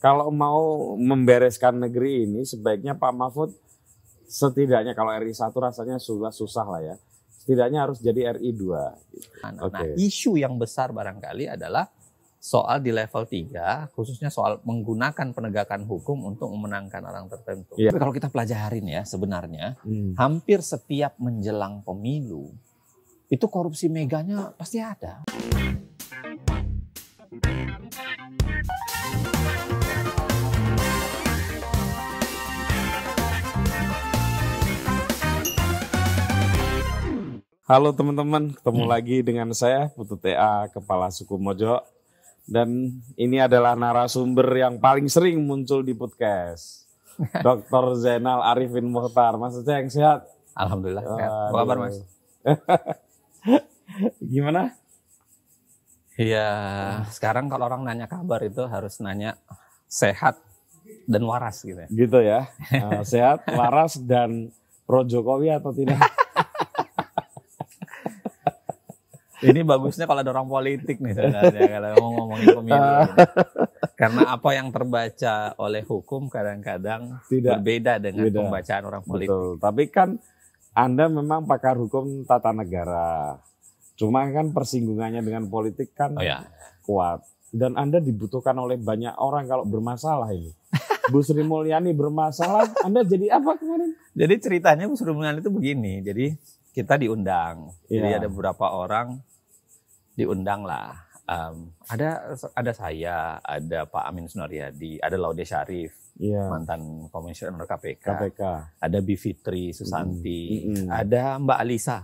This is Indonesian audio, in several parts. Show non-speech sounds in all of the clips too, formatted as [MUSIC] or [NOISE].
kalau mau membereskan negeri ini sebaiknya Pak Mahfud setidaknya kalau RI 1 rasanya sudah susah lah ya. Setidaknya harus jadi RI 2. Nah, okay. nah, isu yang besar barangkali adalah soal di level 3 khususnya soal menggunakan penegakan hukum untuk memenangkan orang tertentu. Yeah. Tapi kalau kita pelajarin ya sebenarnya hmm. hampir setiap menjelang pemilu itu korupsi meganya pasti ada. Halo teman-teman, ketemu hmm. lagi dengan saya Putu TA, Kepala Suku Mojo. Dan ini adalah narasumber yang paling sering muncul di podcast. [LAUGHS] Dr. Zainal Arifin Muhtar. Mas yang sehat? Alhamdulillah uh, sehat. Apa kabar Mas? [LAUGHS] Gimana? Iya, sekarang kalau orang nanya kabar itu harus nanya sehat dan waras gitu ya. Gitu ya. [LAUGHS] Eh, sehat, waras dan pro Jokowi atau tidak? Ini bagusnya kalau ada orang politik nih sebenarnya kalau mau ngomongin pemilu. Ah. Gitu. Karena apa yang terbaca oleh hukum kadang-kadang tidak berbeda dengan tidak. pembacaan orang politik. Betul. Tapi kan Anda memang pakar hukum tata negara. Cuma kan persinggungannya dengan politik kan oh, ya. kuat. Dan Anda dibutuhkan oleh banyak orang kalau bermasalah ini. Bu Sri Mulyani bermasalah, Anda jadi apa kemarin? Jadi ceritanya Bu Sri Mulyani itu begini, jadi kita diundang. Ya. Jadi iya. ada beberapa orang diundang lah. Um, ada ada saya, ada Pak Amin Sunaryadi, ada Laude Syarif, yeah. mantan komisioner KPK, KPK, ada Bivitri Susanti, mm -hmm. ada Mbak Alisa,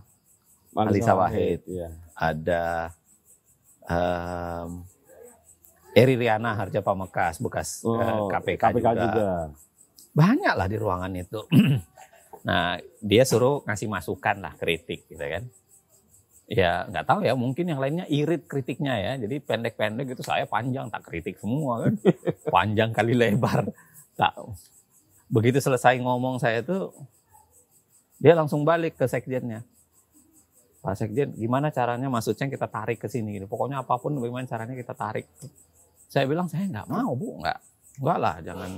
Mbak Alisa Wahid, Wahid. Yeah. ada um, Eri Riana Harja Pamekas bekas eh, oh, uh, KPK, KPK juga. juga. Banyak lah di ruangan itu. [CLEARS THROAT] nah, dia suruh ngasih masukan lah kritik gitu kan ya nggak tahu ya mungkin yang lainnya irit kritiknya ya jadi pendek-pendek gitu saya panjang tak kritik semua kan [LAUGHS] panjang kali lebar tak begitu selesai ngomong saya itu dia langsung balik ke sekjennya Pak Sekjen gimana caranya maksudnya kita tarik ke sini gitu pokoknya apapun bagaimana caranya kita tarik saya bilang saya nggak mau bu nggak nggak lah jangan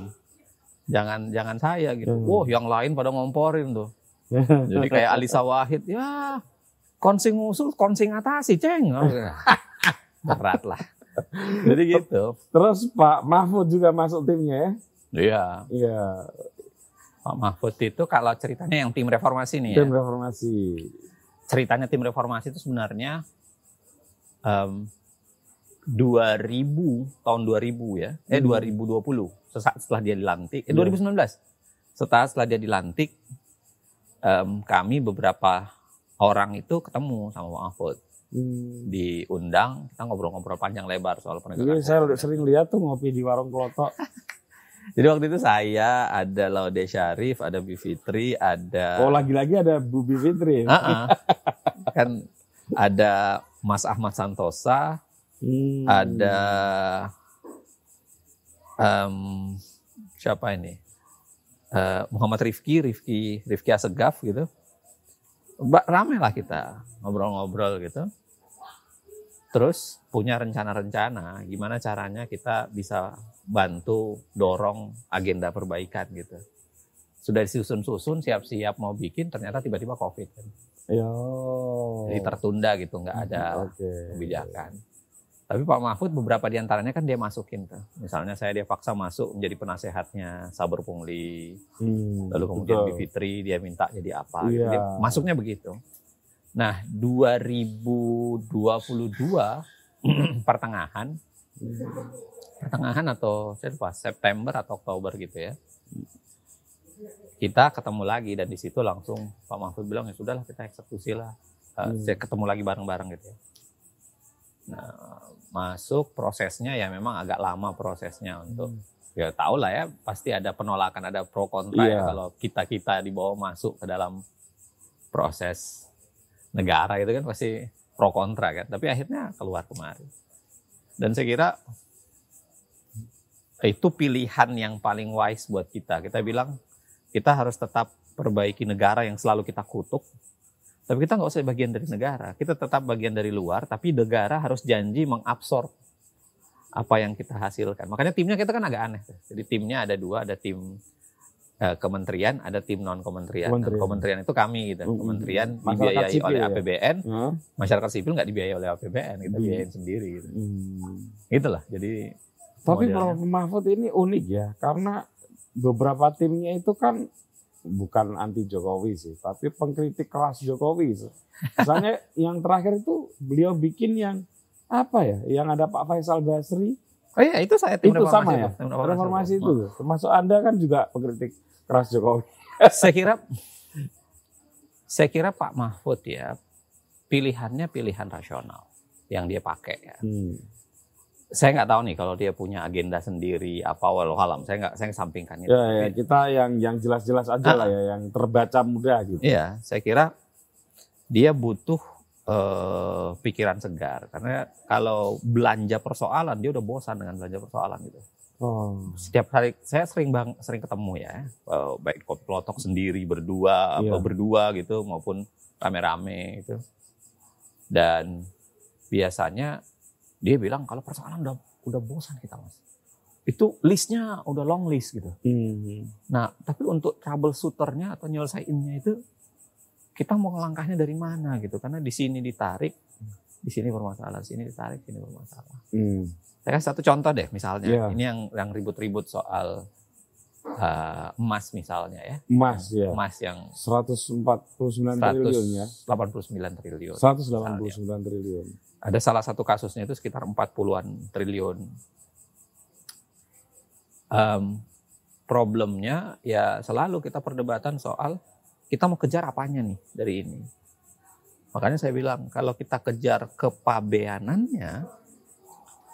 jangan jangan saya gitu hmm. oh, yang lain pada ngomporin tuh [LAUGHS] jadi kayak Alisa Wahid ya konsing usul, konsing atasi, ceng. Iya. Oh. [LAUGHS] Berat lah. Jadi gitu. Terus Pak Mahfud juga masuk timnya ya? Iya. Iya. Pak Mahfud itu kalau ceritanya yang tim reformasi nih tim ya. Tim reformasi. Ceritanya tim reformasi itu sebenarnya um, 2000 tahun 2000 ya. Eh 2020 hmm. sesaat setelah dia dilantik. Eh 2019. Iya. Setelah setelah dia dilantik um, kami beberapa orang itu ketemu sama Bang Mahfud. Hmm. diundang kita ngobrol-ngobrol panjang lebar soal penegakan Jadi iya, saya sering lihat tuh ngopi di warung kelotok [LAUGHS] Jadi waktu itu saya ada Laude Syarif, ada Bivitri, ada Oh lagi-lagi ada Bu Fitri. Uh [LAUGHS] kan ada Mas Ahmad Santosa, hmm. ada um, siapa ini? Uh, Muhammad Rifki, Rifki, Rifki Asegaf gitu rame lah kita ngobrol-ngobrol gitu. Terus punya rencana-rencana gimana caranya kita bisa bantu dorong agenda perbaikan gitu. Sudah disusun-susun, siap-siap mau bikin, ternyata tiba-tiba COVID kan. Yo. Iya. Jadi tertunda gitu, nggak ada okay. kebijakan. Tapi Pak Mahfud beberapa diantaranya kan dia masukin tuh. Misalnya saya dia paksa masuk menjadi penasehatnya Sabar Pungli. Hmm, lalu kemudian betul. Bivitri dia minta jadi apa. Yeah. Gitu. Iya. Dia, masuknya begitu. Nah 2022 [CLEARS THROAT] pertengahan, pertengahan atau saya lupa September atau Oktober gitu ya. Kita ketemu lagi dan di situ langsung Pak Mahfud bilang ya sudahlah kita eksekusi lah. Eh, hmm. Saya ketemu lagi bareng-bareng gitu ya. Nah, masuk prosesnya ya memang agak lama prosesnya untuk hmm. ya tau lah ya pasti ada penolakan ada pro kontra yeah. ya iya. kalau kita kita dibawa masuk ke dalam proses negara itu kan pasti pro kontra kan tapi akhirnya keluar kemari dan saya kira itu pilihan yang paling wise buat kita kita bilang kita harus tetap perbaiki negara yang selalu kita kutuk tapi kita nggak usah bagian dari negara. Kita tetap bagian dari luar, tapi negara harus janji mengabsorb apa yang kita hasilkan. Makanya timnya kita kan agak aneh. Jadi timnya ada dua, ada tim eh, kementerian, ada tim non kementerian. Kementerian, Nah, kementerian itu kami gitu. Mm -hmm. Kementerian dibiayai sipil, oleh APBN, ya? masyarakat sipil nggak dibiayai oleh APBN, kita hmm. biayain sendiri. Gitu. Hmm. Itulah. Jadi. Tapi Prof Mahfud ini unik ya, karena beberapa timnya itu kan bukan anti Jokowi sih, tapi pengkritik keras Jokowi. Misalnya [LAUGHS] yang terakhir itu beliau bikin yang apa ya, yang ada Pak Faisal Basri. Oh iya, itu saya tim itu sama ya. reformasi itu. itu. Ya? Termasuk Anda kan juga pengkritik keras Jokowi. [LAUGHS] saya kira saya kira Pak Mahfud ya pilihannya pilihan rasional yang dia pakai ya. Hmm saya nggak tahu nih kalau dia punya agenda sendiri apa walau halam. Saya nggak saya sampingkan itu. Ya, ya, kita yang yang jelas-jelas aja lah ah. ya, yang terbaca mudah gitu. Iya, saya kira dia butuh uh, pikiran segar karena kalau belanja persoalan dia udah bosan dengan belanja persoalan gitu. Oh. Setiap hari saya sering bang sering ketemu ya, uh, baik kopi pelotok sendiri berdua, yeah. apa iya. berdua gitu maupun rame-rame gitu. Dan biasanya dia bilang kalau persoalan udah udah bosan kita mas. Itu listnya udah long list gitu. Hmm. Nah tapi untuk troubleshooternya atau nyelesainnya itu kita mau langkahnya dari mana gitu karena di sini ditarik di sini bermasalah, sini ditarik, sini bermasalah. Hmm. Saya kasih satu contoh deh misalnya. Yeah. Ini yang yang ribut-ribut soal uh, emas misalnya ya. Emas ya. Emas yang 149 189 triliun ya. 89 triliun. 189 misalnya. triliun. Ada salah satu kasusnya itu sekitar 40-an triliun. Um, problemnya ya selalu kita perdebatan soal kita mau kejar apanya nih dari ini. Makanya saya bilang kalau kita kejar kepabeanannya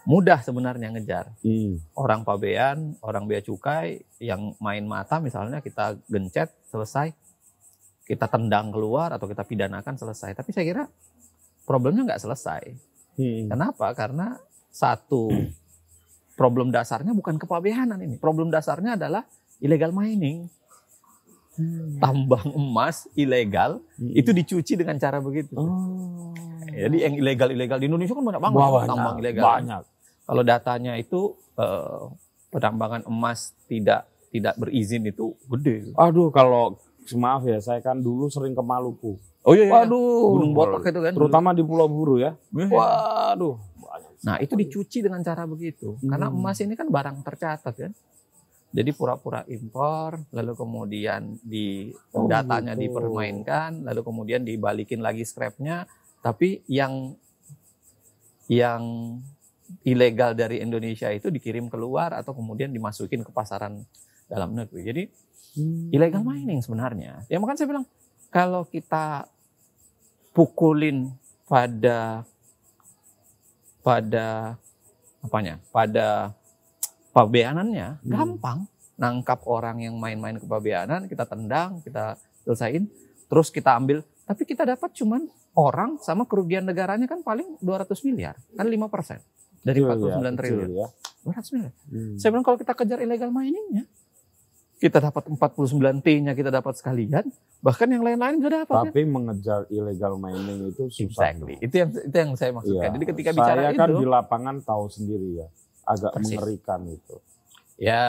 mudah sebenarnya ngejar. Hmm. Orang pabean, orang bea cukai yang main mata misalnya kita gencet selesai. Kita tendang keluar atau kita pidanakan selesai. Tapi saya kira problemnya nggak selesai. Hmm. Kenapa? Karena satu problem dasarnya bukan kepabeanan ini. Problem dasarnya adalah illegal mining. Hmm. Tambang emas ilegal hmm. itu dicuci dengan cara begitu. Oh. Jadi yang ilegal-ilegal di Indonesia kan banyak banget banyak, tambang ilegal. Banyak. Kalau datanya itu eh, penambangan emas tidak tidak berizin itu gede. Aduh kalau maaf ya saya kan dulu sering ke Maluku. Oh iya, iya, iya. Waduh, gunung botak itu kan. Terutama di Pulau Buru ya. Waduh. Nah itu dicuci dengan cara begitu. Hmm. Karena emas ini kan barang tercatat kan. Jadi pura-pura impor, lalu kemudian di oh, datanya gitu. dipermainkan, lalu kemudian dibalikin lagi scrapnya. Tapi yang yang ilegal dari Indonesia itu dikirim keluar atau kemudian dimasukin ke pasaran dalam negeri. Jadi hmm. ilegal mining sebenarnya. Ya makanya saya bilang kalau kita pukulin pada pada apanya? Pada pabeanannya hmm. gampang nangkap orang yang main-main ke pabeanan kita tendang, kita selesain, terus kita ambil. Tapi kita dapat cuman orang sama kerugian negaranya kan paling 200 miliar, kan 5 persen dari 49 ya, triliun. ya. 200 miliar. Hmm. Saya bilang kalau kita kejar illegal miningnya, kita dapat 49 T-nya kita dapat sekalian, bahkan yang lain-lain apa dapat. Ya. Tapi ya? mengejar illegal mining itu susah. Exactly. Itu yang itu yang saya maksudkan. Ya, Jadi ketika saya bicara kan itu, di lapangan tahu sendiri ya, agak persis. mengerikan itu. Ya,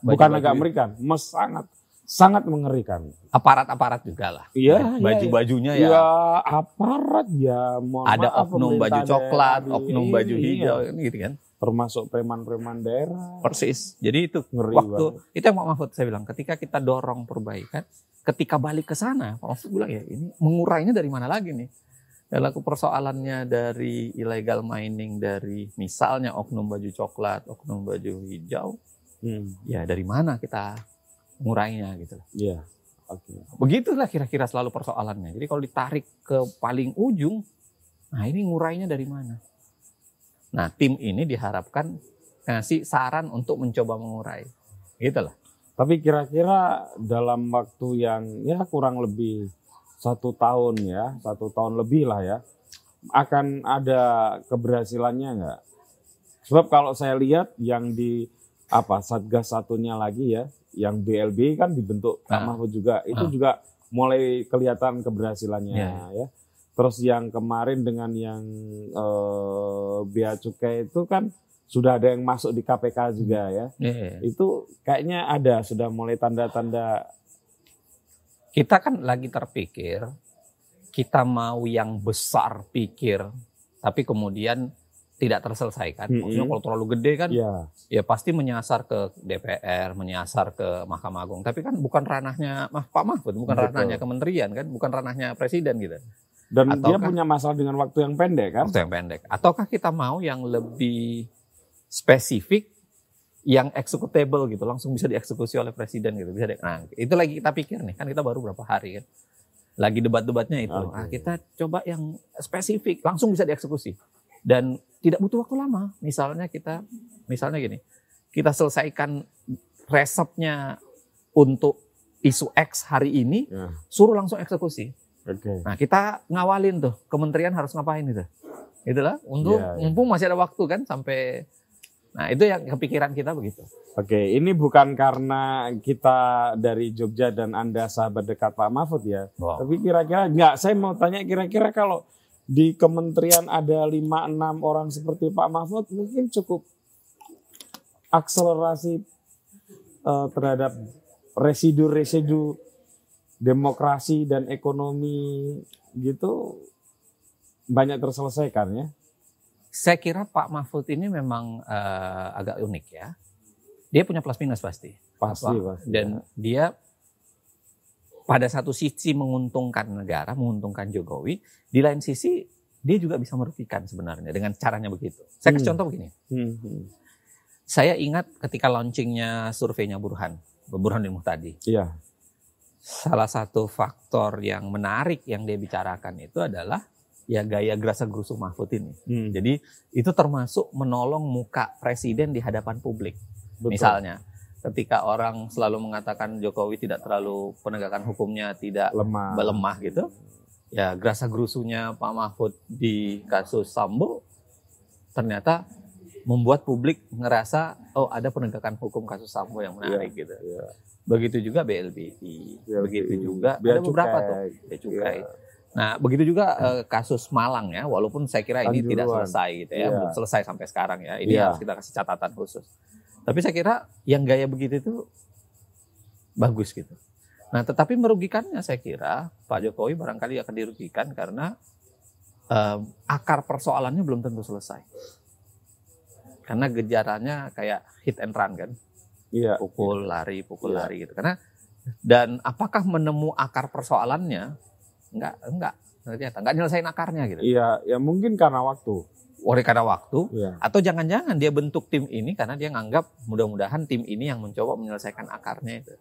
bukan agak mengerikan, mes sangat sangat mengerikan. Aparat-aparat juga lah. Iya. iya baju-bajunya iya. ya. Iya, aparat ya. Mohon ada oknum baju ya. coklat, oknum iya, baju hijau, iya. gitu kan termasuk preman-preman daerah. Persis. Jadi itu Ngeri waktu banget. itu yang Pak Mahfud saya bilang ketika kita dorong perbaikan, ketika balik ke sana Pak Mahfud bilang ya ini mengurainya dari mana lagi nih? Ya persoalannya dari illegal mining dari misalnya oknum baju coklat, oknum baju hijau. Hmm. Ya dari mana kita ngurainya gitu loh. Iya. Oke. Okay. Begitulah kira-kira selalu persoalannya. Jadi kalau ditarik ke paling ujung, nah ini ngurainya dari mana? Nah, tim ini diharapkan ngasih saran untuk mencoba mengurai. Gitu lah. Tapi kira-kira dalam waktu yang ya kurang lebih satu tahun ya, satu tahun lebih lah ya, akan ada keberhasilannya nggak? Sebab kalau saya lihat yang di apa satgas satunya lagi ya, yang BLB kan dibentuk Pak ah. nah. juga, itu nah. juga mulai kelihatan keberhasilannya ya. ya. Terus yang kemarin dengan yang eh, bea cukai itu kan sudah ada yang masuk di KPK juga ya. Yeah. Itu kayaknya ada sudah mulai tanda-tanda. Kita kan lagi terpikir kita mau yang besar pikir, tapi kemudian tidak terselesaikan. Mm-hmm. kalau terlalu gede kan, yeah. ya pasti menyasar ke DPR, menyasar ke Mahkamah Agung. Tapi kan bukan ranahnya Pak Mahfud, bukan Betul. ranahnya kementerian kan, bukan ranahnya presiden gitu. Dan Ataukah, dia punya masalah dengan waktu yang pendek kan? Waktu yang pendek. Ataukah kita mau yang lebih spesifik, yang executable gitu, langsung bisa dieksekusi oleh presiden gitu, bisa diangkat. Nah, itu lagi kita pikir nih, kan kita baru berapa hari kan? Lagi debat-debatnya itu. Okay. Ah, kita coba yang spesifik, langsung bisa dieksekusi. Dan tidak butuh waktu lama. Misalnya kita, misalnya gini, kita selesaikan resepnya untuk isu X hari ini, yeah. suruh langsung eksekusi Okay. Nah kita ngawalin tuh kementerian harus ngapain itu. Itulah untuk yeah, yeah. mumpung masih ada waktu kan sampai Nah, itu yang kepikiran kita begitu. Oke, ini bukan karena kita dari Jogja dan Anda sahabat dekat Pak Mahfud ya. oh. Tapi kira-kira enggak, saya mau tanya kira-kira kalau di kementerian ada 5 6 orang seperti Pak Mahfud mungkin cukup akselerasi uh, terhadap residu-residu demokrasi dan ekonomi gitu banyak terselesaikan ya? Saya kira Pak Mahfud ini memang uh, agak unik ya. Dia punya plus minus pasti. Pasti, pasti. Dan ya. dia pada satu sisi menguntungkan negara, menguntungkan Jokowi, di lain sisi dia juga bisa merugikan sebenarnya dengan caranya begitu. Saya kasih hmm. contoh begini. Hmm. hmm. Saya ingat ketika launchingnya surveinya Burhan, Burhanuddin tadi. Iya salah satu faktor yang menarik yang dia bicarakan itu adalah ya gaya gerasa gerusu Mahfud ini. Hmm. Jadi itu termasuk menolong muka presiden di hadapan publik. Betul. Misalnya ketika orang selalu mengatakan Jokowi tidak terlalu penegakan hukumnya tidak lemah, lemah gitu. Ya gerasa gerusunya Pak Mahfud di kasus Sambo ternyata membuat publik ngerasa oh ada penegakan hukum kasus Sambo yang menarik yeah, gitu. Yeah. Begitu juga BLBI, iya, BLBI. begitu juga Biar ada beberapa tuh ya cukai. Yeah. Nah, begitu juga uh, kasus Malang ya, walaupun saya kira ini Anjuruan. tidak selesai gitu ya, yeah. belum selesai sampai sekarang ya. Ini yeah. harus kita kasih catatan khusus. Tapi saya kira yang gaya begitu itu bagus gitu. Nah, tetapi merugikannya saya kira Pak Jokowi barangkali akan dirugikan karena um, akar persoalannya belum tentu selesai karena gejarannya kayak hit and run kan iya pukul iya. lari pukul iya. lari gitu karena dan apakah menemu akar persoalannya enggak enggak ternyata enggak nyelesain akarnya gitu iya ya mungkin karena waktu oleh karena waktu iya. atau jangan-jangan dia bentuk tim ini karena dia nganggap mudah-mudahan tim ini yang mencoba menyelesaikan akarnya itu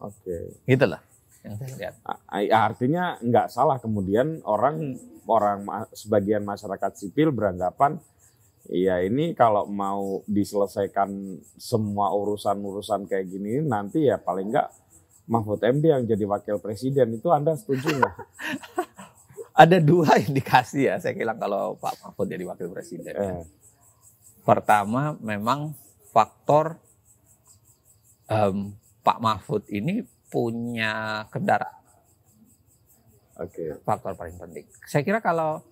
oke okay. gitu lah yang saya lihat ya artinya enggak salah kemudian orang orang sebagian masyarakat sipil beranggapan Iya ini kalau mau diselesaikan semua urusan-urusan kayak gini nanti ya paling enggak Mahfud MD yang jadi wakil presiden itu Anda setuju nggak? [LAUGHS] Ada dua indikasi ya saya bilang kalau Pak Mahfud jadi wakil presiden. Ya. Eh. Pertama memang faktor um, Pak Mahfud ini punya kendaraan. Oke. Okay. Faktor paling penting. Saya kira kalau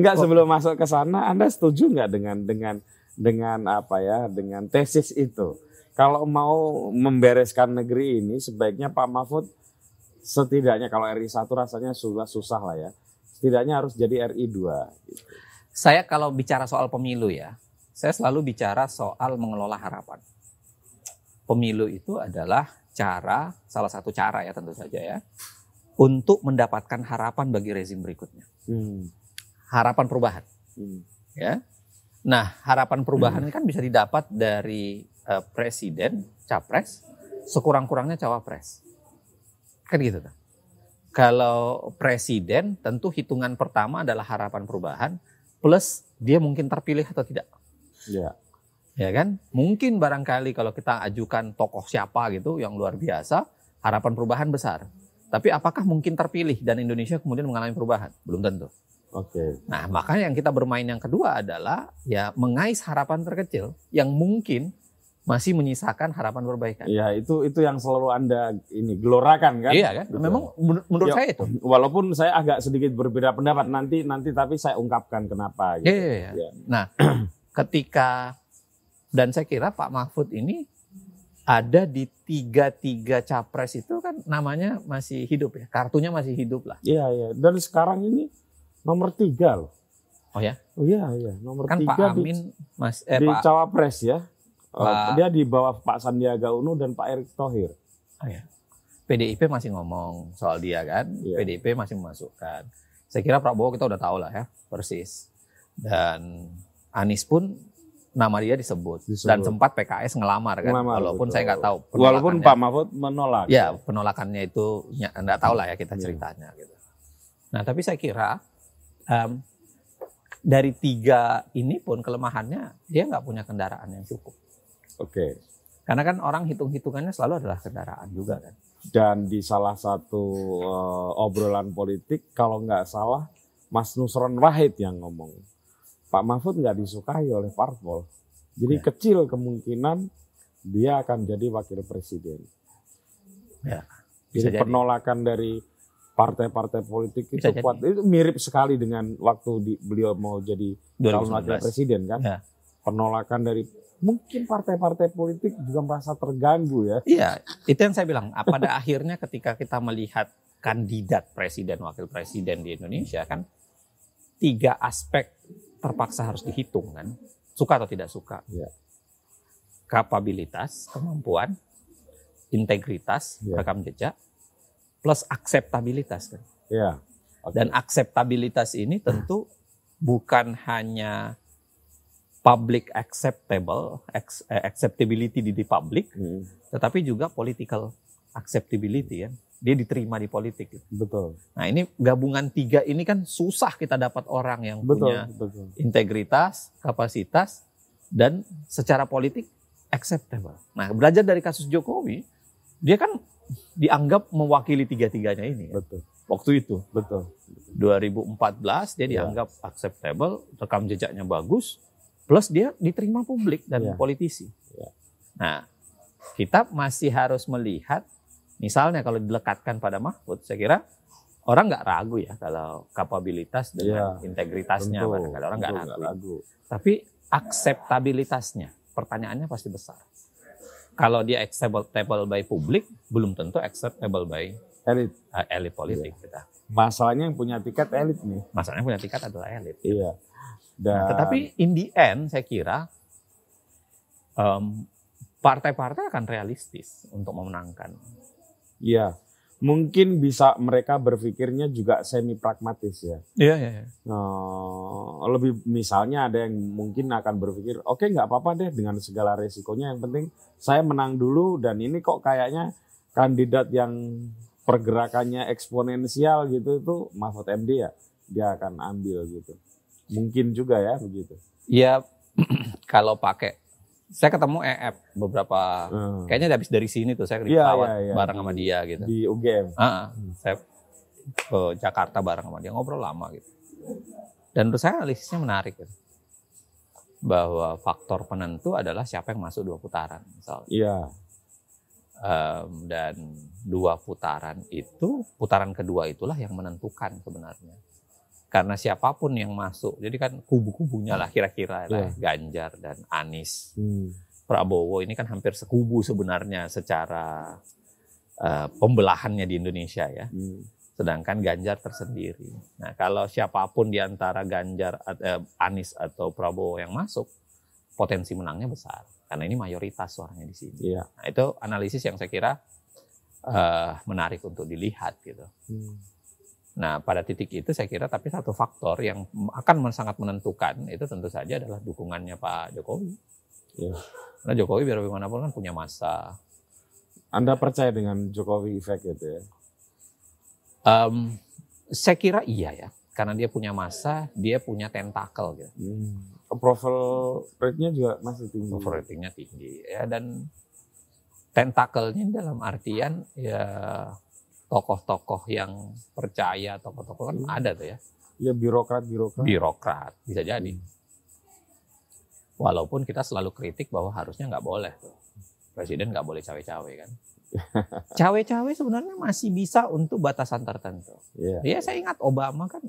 Enggak oh. sebelum masuk ke sana, Anda setuju nggak dengan dengan dengan apa ya, dengan tesis itu? Kalau mau membereskan negeri ini, sebaiknya Pak Mahfud setidaknya kalau RI 1 rasanya sudah susah lah ya. Setidaknya harus jadi RI 2. Gitu. Saya kalau bicara soal pemilu ya, saya selalu bicara soal mengelola harapan. Pemilu itu adalah cara, salah satu cara ya tentu saja ya, untuk mendapatkan harapan bagi rezim berikutnya. Hmm harapan perubahan. Hmm. Ya. Nah, harapan perubahan hmm. kan bisa didapat dari uh, presiden, capres, sekurang-kurangnya cawapres. Kan gitu kan. Kalau presiden tentu hitungan pertama adalah harapan perubahan plus dia mungkin terpilih atau tidak. Ya. Ya kan? Mungkin barangkali kalau kita ajukan tokoh siapa gitu yang luar biasa, harapan perubahan besar. Tapi apakah mungkin terpilih dan Indonesia kemudian mengalami perubahan? Belum tentu. Oke. Okay. Nah, maka yang kita bermain yang kedua adalah ya mengais harapan terkecil yang mungkin masih menyisakan harapan perbaikan. Iya, itu itu yang selalu Anda ini gelorakan kan? Iya kan? Gitu. Memang menurut ya, saya itu. Walaupun saya agak sedikit berbeda pendapat nanti nanti tapi saya ungkapkan kenapa gitu. Iya, iya, iya. iya. Nah, [CLEARS THROAT] ketika dan saya kira Pak Mahfud ini ada di tiga-tiga capres itu kan namanya masih hidup ya, kartunya masih hidup lah. Iya, iya. Dan sekarang ini Nomor tiga loh. Oh ya? Oh iya, iya. Nomor kan tiga Pak Amin, di, Mas, eh, di Pak, Cawapres ya. Pak, oh, dia di bawah Pak Sandiaga Uno dan Pak Erick Thohir. Oh ya. PDIP masih ngomong soal dia kan, yeah. PDIP masih memasukkan. Saya kira Prabowo kita udah tahu lah ya, persis. Dan Anies pun nama dia disebut, disebut. dan sempat PKS ngelamar kan, ngelamar, walaupun betul. saya nggak tahu. Walaupun Pak Mahfud menolak. Ya penolakannya itu ya, nggak tahu lah ya kita iya. ceritanya yeah. gitu. Nah tapi saya kira um, dari tiga ini pun kelemahannya dia nggak punya kendaraan yang cukup. Oke. Okay. Karena kan orang hitung-hitungannya selalu adalah kendaraan juga kan. Dan di salah satu uh, obrolan politik kalau nggak salah Mas Nusron Wahid yang ngomong Pak Mahfud nggak disukai oleh parpol. Jadi ya. kecil kemungkinan dia akan jadi wakil presiden. Ya. Bisa jadi, jadi penolakan dari partai-partai politik itu Bisa kuat. Itu mirip sekali dengan waktu di, beliau mau jadi calon wakil presiden kan. Ya. Penolakan dari mungkin partai-partai politik juga merasa terganggu ya. Iya, itu yang saya bilang. Pada akhirnya ketika kita melihat kandidat presiden wakil presiden di Indonesia kan tiga aspek terpaksa harus dihitung kan. Suka atau tidak suka. Ya. Kapabilitas, kemampuan, integritas, ya. rekam jejak, plus akseptabilitas kan. Iya. Okay. Dan akseptabilitas ini tentu bukan hanya public acceptable eh, acceptability di, di public, hmm. tetapi juga political acceptability ya. Dia diterima di politik. Gitu. Betul. Nah ini gabungan tiga ini kan susah kita dapat orang yang betul, punya betul. integritas, kapasitas, dan secara politik acceptable. Nah belajar dari kasus Jokowi, dia kan dianggap mewakili tiga-tiganya ini. Ya. Betul. Waktu itu. Betul. 2014 dia iya. dianggap acceptable, rekam jejaknya bagus, plus dia diterima publik dan ya. politisi. Ya. Nah, kita masih harus melihat, misalnya kalau dilekatkan pada Mahfud, saya kira orang nggak ragu ya kalau kapabilitas dengan ya, integritasnya, tentu, orang nggak ragu. Ya. ragu. Tapi akseptabilitasnya, pertanyaannya pasti besar. Kalau dia acceptable by publik, belum tentu acceptable by elit uh, elit politik iya. kita. Masalahnya yang punya tiket elit nih. Masalahnya punya tiket adalah elit. Iya. Dan... Nah, tetapi in the end saya kira partai um, partai-partai akan realistis untuk memenangkan. Iya mungkin bisa mereka berpikirnya juga semi pragmatis ya. Iya iya. Ya. Uh, lebih misalnya ada yang mungkin akan berpikir, oke okay, nggak apa-apa deh dengan segala resikonya. Yang penting saya menang dulu dan ini kok kayaknya kandidat yang pergerakannya eksponensial gitu itu Mahfud MD ya dia akan ambil gitu. Mungkin juga ya begitu. Iya, [CLEARS THROAT] kalau pakai saya ketemu EF beberapa hmm. kayaknya habis dari sini tuh saya di yeah, yeah, yeah. bareng sama dia gitu di UGM uh, uh, saya ke Jakarta bareng sama dia ngobrol lama gitu dan menurut saya analisisnya menarik gitu. bahwa faktor penentu adalah siapa yang masuk dua putaran misalnya yeah. Iya. um, dan dua putaran itu putaran kedua itulah yang menentukan sebenarnya karena siapapun yang masuk. Jadi kan kubu-kubunya lah hmm. kira-kira lah Ganjar dan Anies. Hmm. Prabowo ini kan hampir sekubu sebenarnya secara uh, pembelahannya di Indonesia ya. Hmm. Sedangkan Ganjar tersendiri. Nah, kalau siapapun di antara Ganjar uh, Anies atau Prabowo yang masuk, potensi menangnya besar karena ini mayoritas suaranya di sini. Yeah. Nah, itu analisis yang saya kira uh, menarik untuk dilihat gitu. Hmm. Nah, pada titik itu saya kira tapi satu faktor yang akan sangat menentukan itu tentu saja adalah dukungannya Pak Jokowi. Yeah. Karena Jokowi biar bagaimanapun kan punya masa. Anda percaya dengan Jokowi efek itu ya? Um, saya kira iya ya, karena dia punya masa, dia punya tentakel gitu. Hmm. Approval rate-nya juga masih tinggi. Approval ratingnya tinggi ya dan tentakelnya dalam artian ya tokoh-tokoh yang percaya, tokoh-tokoh kan iya. ada tuh ya. Ya birokrat, birokrat. Birokrat bisa iya. jadi. Walaupun kita selalu kritik bahwa harusnya nggak boleh Presiden nggak boleh cawe-cawe kan. [LAUGHS] Cawe-cawe sebenarnya masih bisa untuk batasan tertentu. Yeah. Ya iya, saya ingat Obama kan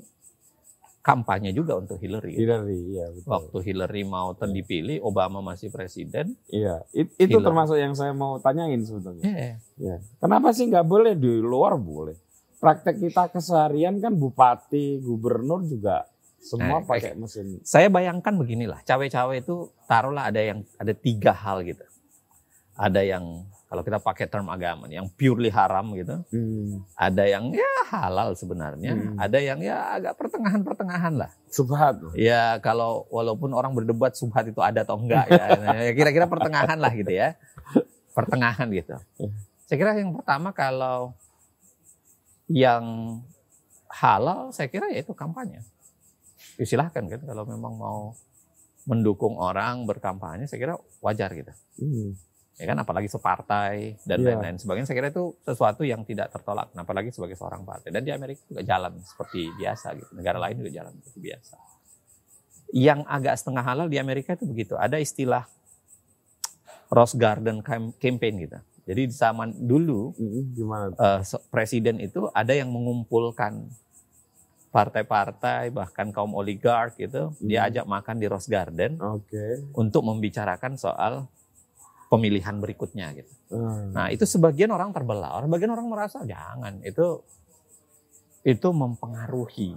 kampanye juga untuk Hillary. Hillary, ya. Betul. Waktu Hillary mau ya. Obama masih presiden. Iya, It, itu Hillary. termasuk yang saya mau tanyain sebetulnya. Iya. Ya. Kenapa sih nggak boleh di luar boleh? Praktek kita keseharian kan bupati, gubernur juga semua nah, pakai eh, mesin. Saya bayangkan beginilah, cawe-cawe itu taruhlah ada yang ada tiga hal gitu. Ada yang kalau kita pakai term agama yang purely haram gitu hmm. ada yang ya halal sebenarnya hmm. ada yang ya agak pertengahan pertengahan lah subhat ya kalau walaupun orang berdebat subhat itu ada atau enggak ya. [LAUGHS] ya kira-kira pertengahan lah gitu ya pertengahan gitu saya kira yang pertama kalau yang halal saya kira ya itu kampanye ya, silahkan kan gitu, kalau memang mau mendukung orang berkampanye saya kira wajar gitu hmm ya kan apalagi separtai dan iya. lain-lain yeah. sebagainya saya kira itu sesuatu yang tidak tertolak nah, apalagi sebagai seorang partai dan di Amerika juga jalan seperti biasa gitu negara lain juga jalan seperti biasa yang agak setengah halal di Amerika itu begitu ada istilah Rose Garden campaign gitu jadi di zaman dulu Gimana? Uh, presiden itu ada yang mengumpulkan partai-partai bahkan kaum oligark gitu hmm. dia makan di Rose Garden okay. untuk membicarakan soal pemilihan berikutnya gitu. Hmm. Nah itu sebagian orang terbelah, orang bagian orang merasa jangan itu itu mempengaruhi.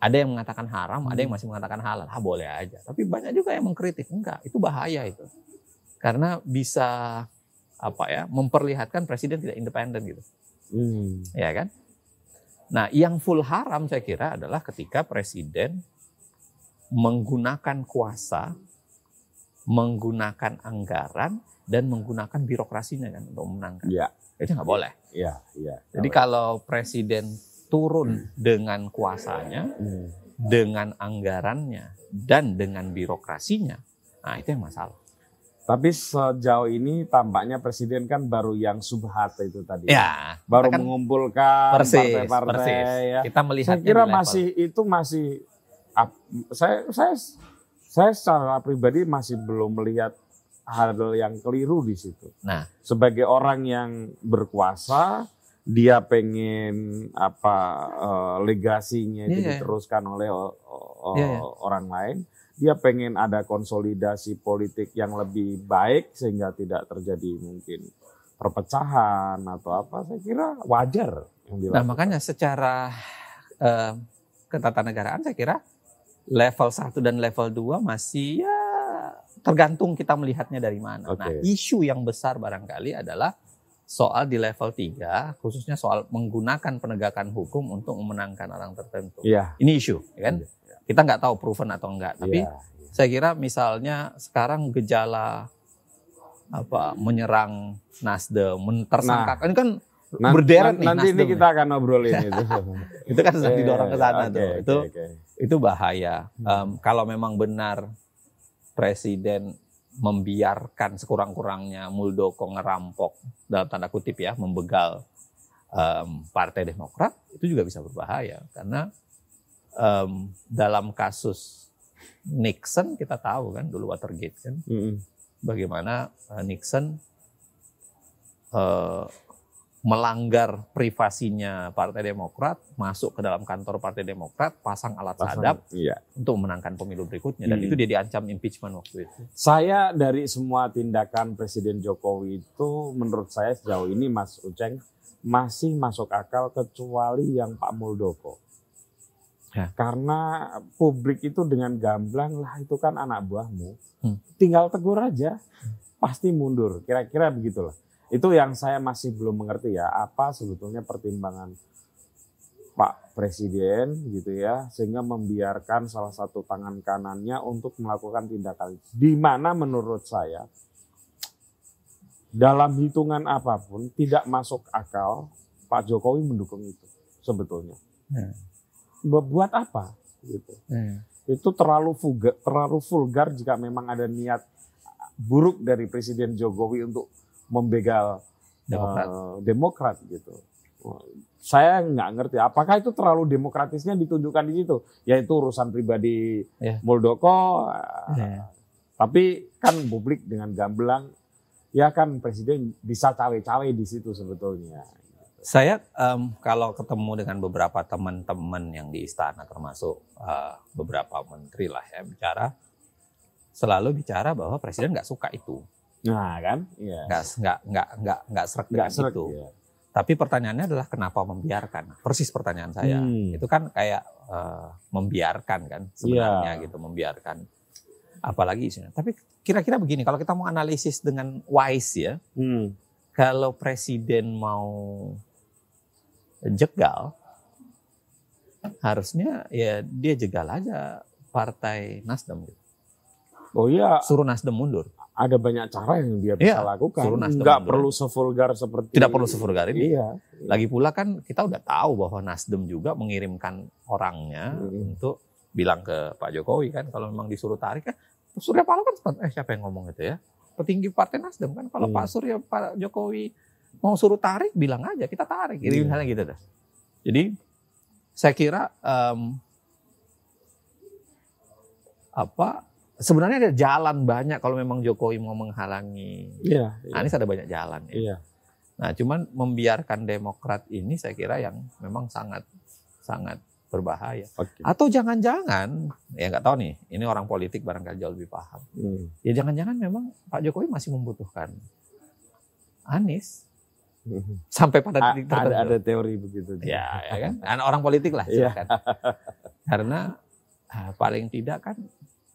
Ada yang mengatakan haram, hmm. ada yang hmm. masih mengatakan halal, ah boleh aja. Tapi banyak juga yang mengkritik, enggak, itu bahaya itu. Karena bisa apa ya memperlihatkan presiden tidak independen gitu, hmm. ya kan? Nah, yang full haram saya kira adalah ketika presiden menggunakan kuasa menggunakan anggaran dan menggunakan birokrasinya kan untuk memenangkan. Ya. Itu nggak boleh. Ya, ya. Jadi boleh. kalau presiden turun hmm. dengan kuasanya, hmm. dengan anggarannya dan dengan birokrasinya, nah itu yang masalah. Tapi sejauh ini tampaknya presiden kan baru yang subhat itu tadi. Ya, baru kan mengumpulkan partai-partai ya. Kita melihat saya kira masih itu masih saya saya saya secara pribadi masih belum melihat hal yang keliru di situ. Nah, sebagai orang yang berkuasa, dia pengen apa uh, legasinya yeah, itu iya, iya. diteruskan yeah. oleh uh, yeah, yeah. orang lain. Dia pengen ada konsolidasi politik yang lebih baik sehingga tidak terjadi mungkin perpecahan atau apa. Saya kira wajar. Yang nah makanya secara uh, ketatanegaraan saya kira level 1 dan level 2 masih ya tergantung kita melihatnya dari mana. Okay. Nah, isu yang besar barangkali adalah soal di level 3 khususnya soal menggunakan penegakan hukum untuk memenangkan orang tertentu. Yeah. Ini isu, ya kan? Yeah. Kita nggak tahu proven atau enggak, iya, tapi yeah. saya kira misalnya sekarang gejala apa menyerang Nasdem, mentersangkakan nah. ini kan nanti, berderet nih. Nanti ini kita akan obrolin itu. [LAUGHS] itu kan sudah iya, didorong ke sana tuh. itu itu bahaya. Um, kalau memang benar presiden membiarkan sekurang-kurangnya Muldoko ngerampok dalam tanda kutip ya, membegal um, Partai Demokrat itu juga bisa berbahaya karena um, dalam kasus Nixon kita tahu kan dulu Watergate kan, mm -hmm. bagaimana eh, Nixon uh, melanggar privasinya Partai Demokrat, masuk ke dalam kantor Partai Demokrat, pasang alat pasang, sadap iya. untuk menangkan pemilu berikutnya. Dan hmm. itu dia diancam impeachment waktu itu. Saya dari semua tindakan Presiden Jokowi itu menurut saya sejauh ini Mas Uceng masih masuk akal kecuali yang Pak Muldoko. Ya. Karena publik itu dengan gamblang lah itu kan anak buahmu, hmm. tinggal tegur aja, hmm. pasti mundur. Kira-kira begitulah. Itu yang saya masih belum mengerti ya, apa sebetulnya pertimbangan Pak Presiden gitu ya, sehingga membiarkan salah satu tangan kanannya untuk melakukan tindakan. Di mana menurut saya dalam hitungan apapun tidak masuk akal Pak Jokowi mendukung itu sebetulnya. ya. Buat apa? Gitu. ya. Itu terlalu vulgar, terlalu vulgar jika memang ada niat buruk dari Presiden Jokowi untuk membegal Demokrat, uh, Demokrat gitu. Saya nggak ngerti apakah itu terlalu demokratisnya ditunjukkan di situ, yaitu urusan pribadi yeah. Muldoko. Yeah. Ya. Tapi kan publik dengan gamblang, ya kan presiden bisa cawe-cawe di situ sebetulnya. Saya um, kalau ketemu dengan beberapa teman-teman yang di istana, termasuk uh, beberapa menteri lah ya bicara, selalu bicara bahwa presiden nggak suka itu Nah kan, iya. nggak nggak nggak nggak nggak nggak serak dengan serak, itu. Ya. Tapi pertanyaannya adalah kenapa membiarkan? Persis pertanyaan saya. Hmm. Itu kan kayak uh, membiarkan kan sebenarnya yeah. gitu membiarkan. Apalagi isunya. Tapi kira-kira begini, kalau kita mau analisis dengan wise ya, hmm. kalau presiden mau jegal, harusnya ya dia jegal aja partai Nasdem gitu. Oh iya. Suruh Nasdem mundur ada banyak cara yang dia iya, bisa ya, lakukan. Tidak perlu sevulgar seperti Tidak perlu sevulgar ini. Iya. Lagi pula kan kita udah tahu bahwa Nasdem juga mengirimkan orangnya hmm. untuk bilang ke Pak Jokowi kan kalau memang disuruh tarik kan Surya Paloh kan sempat eh siapa yang ngomong itu ya. Petinggi Partai Nasdem kan kalau hmm. Pak Surya Pak Jokowi mau suruh tarik bilang aja kita tarik. Jadi hmm. misalnya gitu deh. Jadi saya kira um, apa sebenarnya ada jalan banyak kalau memang Jokowi mau menghalangi. Iya. iya. Anies ada banyak jalan. Ya. Iya. Yeah. Nah, cuman membiarkan Demokrat ini saya kira yang memang sangat sangat berbahaya. Okay. Atau jangan-jangan ya nggak tahu nih, ini orang politik barangkali jauh lebih paham. Hmm. Ya jangan-jangan memang Pak Jokowi masih membutuhkan Anies hmm. sampai pada titik tertentu. Ada, ada teori begitu. Ya, ya kan. orang politik lah iya. silakan. Karena ah, paling tidak kan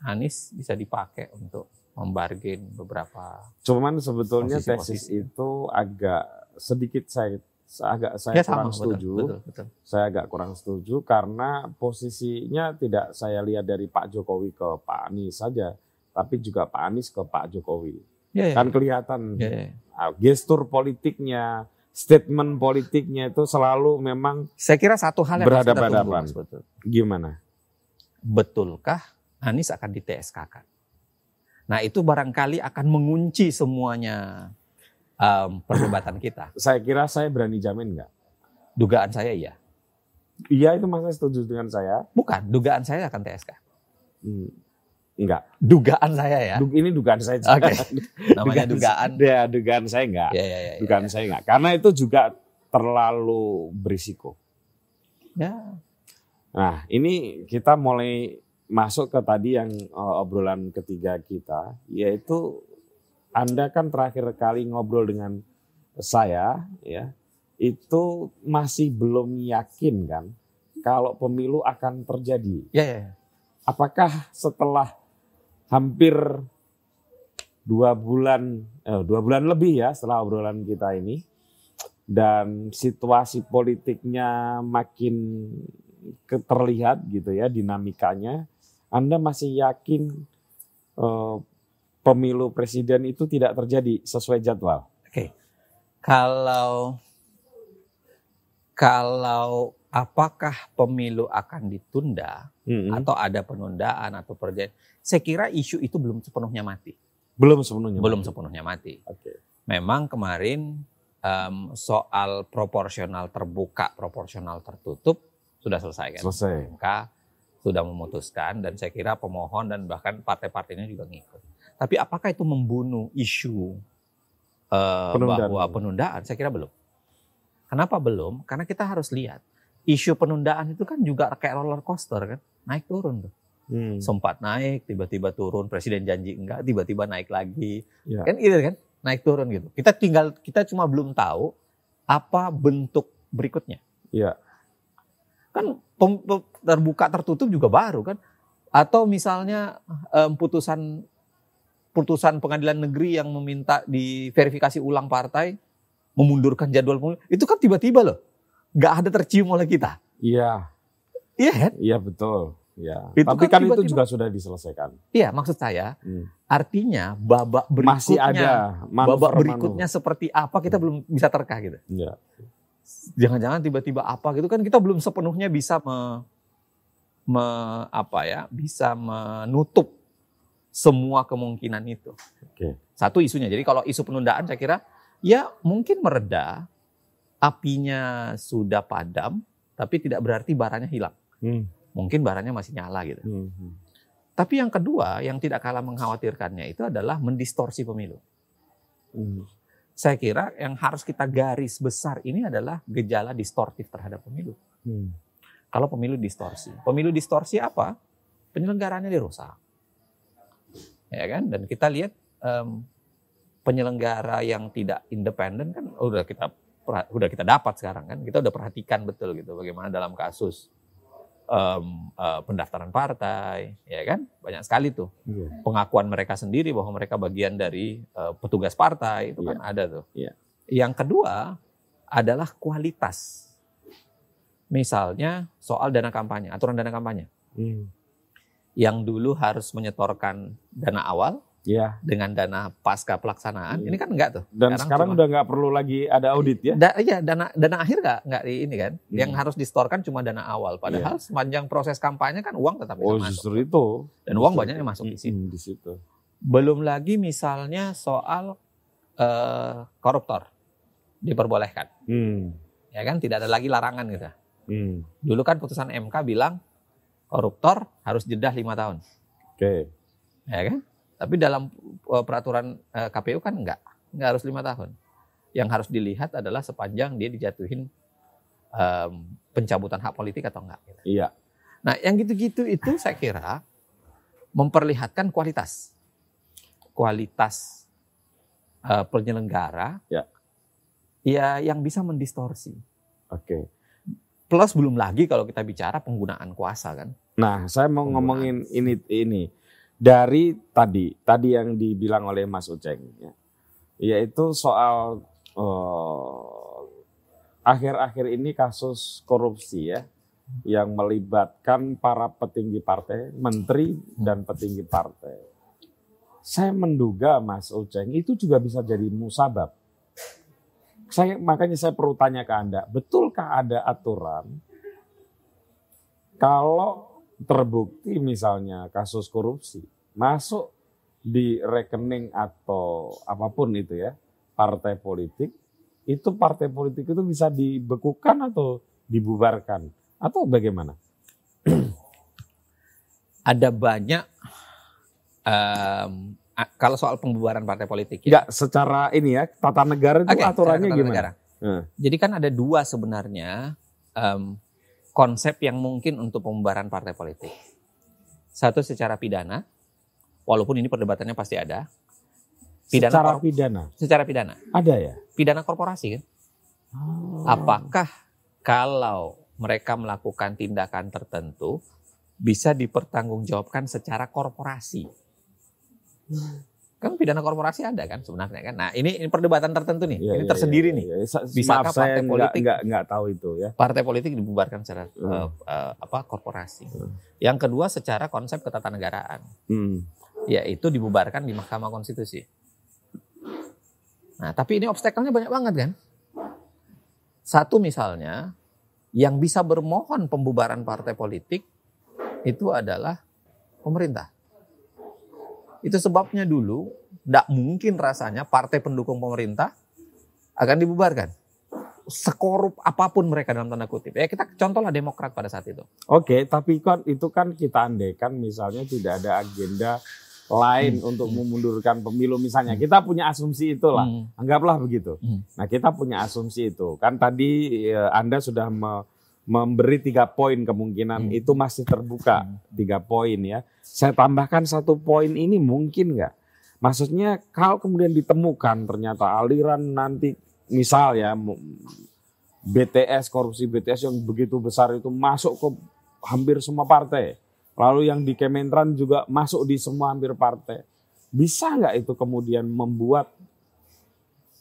Anies bisa dipakai untuk membargain beberapa. Cuman sebetulnya posisi -posisi. tesis itu agak sedikit saya agak saya ya, kurang sama, setuju. Betul, betul, betul. Saya agak kurang setuju karena posisinya tidak saya lihat dari Pak Jokowi ke Pak Anies saja, tapi juga Pak Anies ke Pak Jokowi. Ya, ya. Kan ya. kelihatan ya, ya. ya. Ah, gestur politiknya, statement politiknya itu selalu memang saya kira satu hal yang berhadapan-hadapan. Gimana? Betulkah Anies akan di TSK kan. Nah itu barangkali akan mengunci semuanya um, perdebatan kita. [CLEARS THROAT] Saya kira saya berani jamin nggak? Dugaan saya iya. Iya itu masa setuju dengan saya? Bukan, dugaan saya akan TSK. Hmm. Enggak. Dugaan saya ya. Dug ini dugaan saya. Oke. Okay. [LAUGHS] Namanya dugaan. dugaan. Ya, dugaan saya enggak. Ya, ya, ya, dugaan ya, ya. saya enggak. Karena itu juga terlalu berisiko. Ya. Nah, ini kita mulai masuk ke tadi yang eh, obrolan ketiga kita, yaitu Anda kan terakhir kali ngobrol dengan saya, ya, itu masih belum yakin kan kalau pemilu akan terjadi. ya. ya, ya. Apakah setelah hampir dua bulan, eh, dua bulan lebih ya setelah obrolan kita ini, dan situasi politiknya makin terlihat gitu ya dinamikanya anda masih yakin uh, pemilu presiden itu tidak terjadi sesuai jadwal? Oke. Okay. Kalau kalau apakah pemilu akan ditunda mm-hmm. atau ada penundaan atau perjanjian, saya kira isu itu belum sepenuhnya mati. Belum sepenuhnya. Belum mati. sepenuhnya mati. Oke. Okay. Memang kemarin um, soal proporsional terbuka, proporsional tertutup sudah selesai kan? Selesai. Maka sudah memutuskan dan saya kira pemohon dan bahkan partai-partainya juga ngikut. Tapi apakah itu membunuh isu uh, penundaan. bahwa penundaan? Saya kira belum. Kenapa belum? Karena kita harus lihat isu penundaan itu kan juga kayak roller coaster kan, naik turun tuh. Hmm. Sempat naik, tiba-tiba turun, presiden janji enggak, tiba-tiba naik lagi. Ya. Kan itu kan, naik turun gitu. Kita tinggal kita cuma belum tahu apa bentuk berikutnya. Iya kan terbuka tertutup juga baru kan atau misalnya um, putusan putusan pengadilan negeri yang meminta diverifikasi ulang partai memundurkan jadwal pemilu itu kan tiba-tiba loh nggak ada tercium oleh kita iya iya kan iya betul ya tapi kan, kan tiba -tiba, itu juga sudah diselesaikan iya maksud saya hmm. artinya babak berikutnya Masih ada babak berikutnya manu. seperti apa kita hmm. belum bisa terka gitu ya jangan-jangan tiba-tiba apa gitu kan kita belum sepenuhnya bisa me, me apa ya bisa menutup semua kemungkinan itu. okay. Satu isunya. Jadi kalau isu penundaan saya kira ya mungkin mereda, apinya sudah padam, tapi tidak berarti barangnya hilang. Hmm. Mungkin barangnya masih nyala gitu. Hmm. hmm. Tapi yang kedua yang tidak kalah mengkhawatirkannya itu adalah mendistorsi pemilu. Hmm saya kira yang harus kita garis besar ini adalah gejala distortif terhadap pemilu. Hmm. Kalau pemilu distorsi, pemilu distorsi apa? Penyelenggaraannya dirusak, ya kan? Dan kita lihat um, penyelenggara yang tidak independen kan udah kita udah kita dapat sekarang kan, kita udah perhatikan betul gitu bagaimana dalam kasus um, uh, pendaftaran partai, ya kan? Banyak sekali tuh yeah. pengakuan mereka sendiri bahwa mereka bagian dari uh, petugas partai itu yeah. kan iya. ada tuh. Yeah. Yang kedua adalah kualitas. Misalnya soal dana kampanye, aturan dana kampanye. Hmm. Yang dulu harus menyetorkan dana awal, ya. dengan dana pasca pelaksanaan. Ya. Ini kan enggak tuh. Dan sekarang, sekarang cuma, udah enggak perlu lagi ada audit ya? Da, iya, dana dana akhir enggak, enggak ini kan. Hmm. Yang harus distorkan cuma dana awal. Padahal ya. sepanjang proses kampanye kan uang tetap oh, masuk. Justru itu. Dan uang banyak yang masuk di situ. di situ. Belum lagi misalnya soal uh, koruptor diperbolehkan. Hmm. Ya kan tidak ada lagi larangan gitu. Hmm. Dulu kan putusan MK bilang koruptor harus jeda lima tahun. Oke. Okay. Ya kan? Tapi dalam eh, peraturan eh, KPU kan enggak, enggak harus lima tahun. Yang harus dilihat adalah sepanjang dia dijatuhin um, pencabutan hak politik atau enggak. Gitu. Iya. Nah, yang gitu-gitu itu saya kira memperlihatkan kualitas, kualitas uh, penyelenggara, ya. ya yang bisa mendistorsi. Oke. Okay. Plus belum lagi kalau kita bicara penggunaan kuasa kan. Nah, saya mau penggunaan. ngomongin ini ini dari tadi, tadi yang dibilang oleh Mas Uceng, ya, yaitu soal eh, akhir-akhir uh, ini kasus korupsi ya, yang melibatkan para petinggi partai, menteri dan petinggi partai. Saya menduga Mas Uceng itu juga bisa jadi musabab. Saya makanya saya perlu tanya ke Anda, betulkah ada aturan kalau terbukti misalnya kasus korupsi masuk di rekening atau apapun itu ya partai politik itu partai politik itu bisa dibekukan atau dibubarkan atau bagaimana? [CLEARS THROAT] Ada banyak um, kalau soal pembubaran partai politik ya. Enggak, secara ini ya tata negara itu okay, aturannya gimana? Hmm. Jadi kan ada dua sebenarnya um, konsep yang mungkin untuk pembubaran partai politik. Satu secara pidana, walaupun ini perdebatannya pasti ada. Pidana secara pidana. Secara pidana. Ada ya. Pidana korporasi kan. Oh. Apakah kalau mereka melakukan tindakan tertentu bisa dipertanggungjawabkan secara korporasi? Hmm. Kan pidana korporasi ada kan sebenarnya kan. Nah ini, ini perdebatan tertentu nih. Ya, ini ya, tersendiri ya, nih. Ya, iya, iya. Bisa partai saya politik nggak nggak tahu itu ya. Partai politik dibubarkan secara hmm. uh, uh, apa korporasi. Hmm. Yang kedua secara konsep ketatanegaraan. Hmm. Yaitu dibubarkan di Mahkamah Konstitusi. Nah tapi ini obstacle-nya banyak banget kan. Satu misalnya yang bisa bermohon pembubaran partai politik itu adalah pemerintah. Itu sebabnya dulu tidak mungkin rasanya partai pendukung pemerintah akan dibubarkan. Sekorup apapun mereka dalam tanda kutip. Ya kita contohlah Demokrat pada saat itu. Oke, tapi kan itu kan kita andaikan misalnya tidak ada agenda lain hmm. untuk memundurkan pemilu misalnya. Hmm. Kita punya asumsi itulah. Hmm. Anggaplah begitu. Hmm. Nah, kita punya asumsi itu. Kan tadi eh, Anda sudah me memberi tiga poin kemungkinan hmm. itu masih terbuka hmm. tiga poin ya. Saya tambahkan satu poin ini mungkin nggak? Maksudnya kalau kemudian ditemukan ternyata aliran nanti misal ya BTS korupsi BTS yang begitu besar itu masuk ke hampir semua partai. Lalu yang di Kementran juga masuk di semua hampir partai. Bisa nggak itu kemudian membuat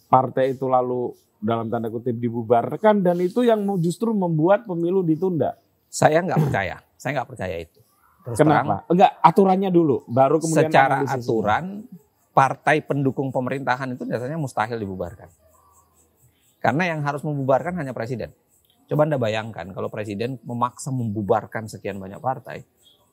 partai itu lalu dalam tanda kutip dibubarkan dan itu yang justru membuat pemilu ditunda. Saya nggak percaya, saya nggak percaya itu. Terus Kenapa? Terang, Enggak aturannya dulu, baru kemudian secara aturan partai pendukung pemerintahan itu biasanya mustahil dibubarkan. Karena yang harus membubarkan hanya presiden. Coba Anda bayangkan kalau presiden memaksa membubarkan sekian banyak partai,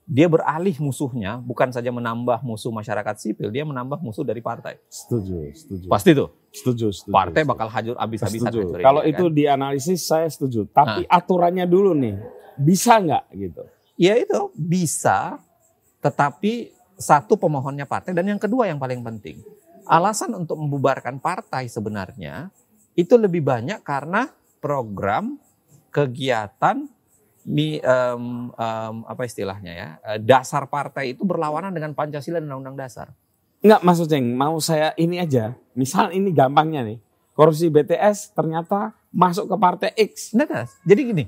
dia beralih musuhnya bukan saja menambah musuh masyarakat sipil, dia menambah musuh dari partai. Setuju, setuju. Pasti tuh. Setuju, setuju. Partai setuju. bakal hajur abis. habisan gitu, Kalau ya kan? itu dianalisis saya setuju, tapi nah. aturannya dulu nih. Bisa nggak gitu? Ya itu bisa, tetapi satu pemohonnya partai dan yang kedua yang paling penting. Alasan untuk membubarkan partai sebenarnya itu lebih banyak karena program, kegiatan, mi, um, um, apa istilahnya ya eh, dasar partai itu berlawanan dengan pancasila dan undang-undang dasar Enggak maksudnya Ceng, mau saya ini aja misal ini gampangnya nih korupsi BTS ternyata masuk ke partai X nggak jadi gini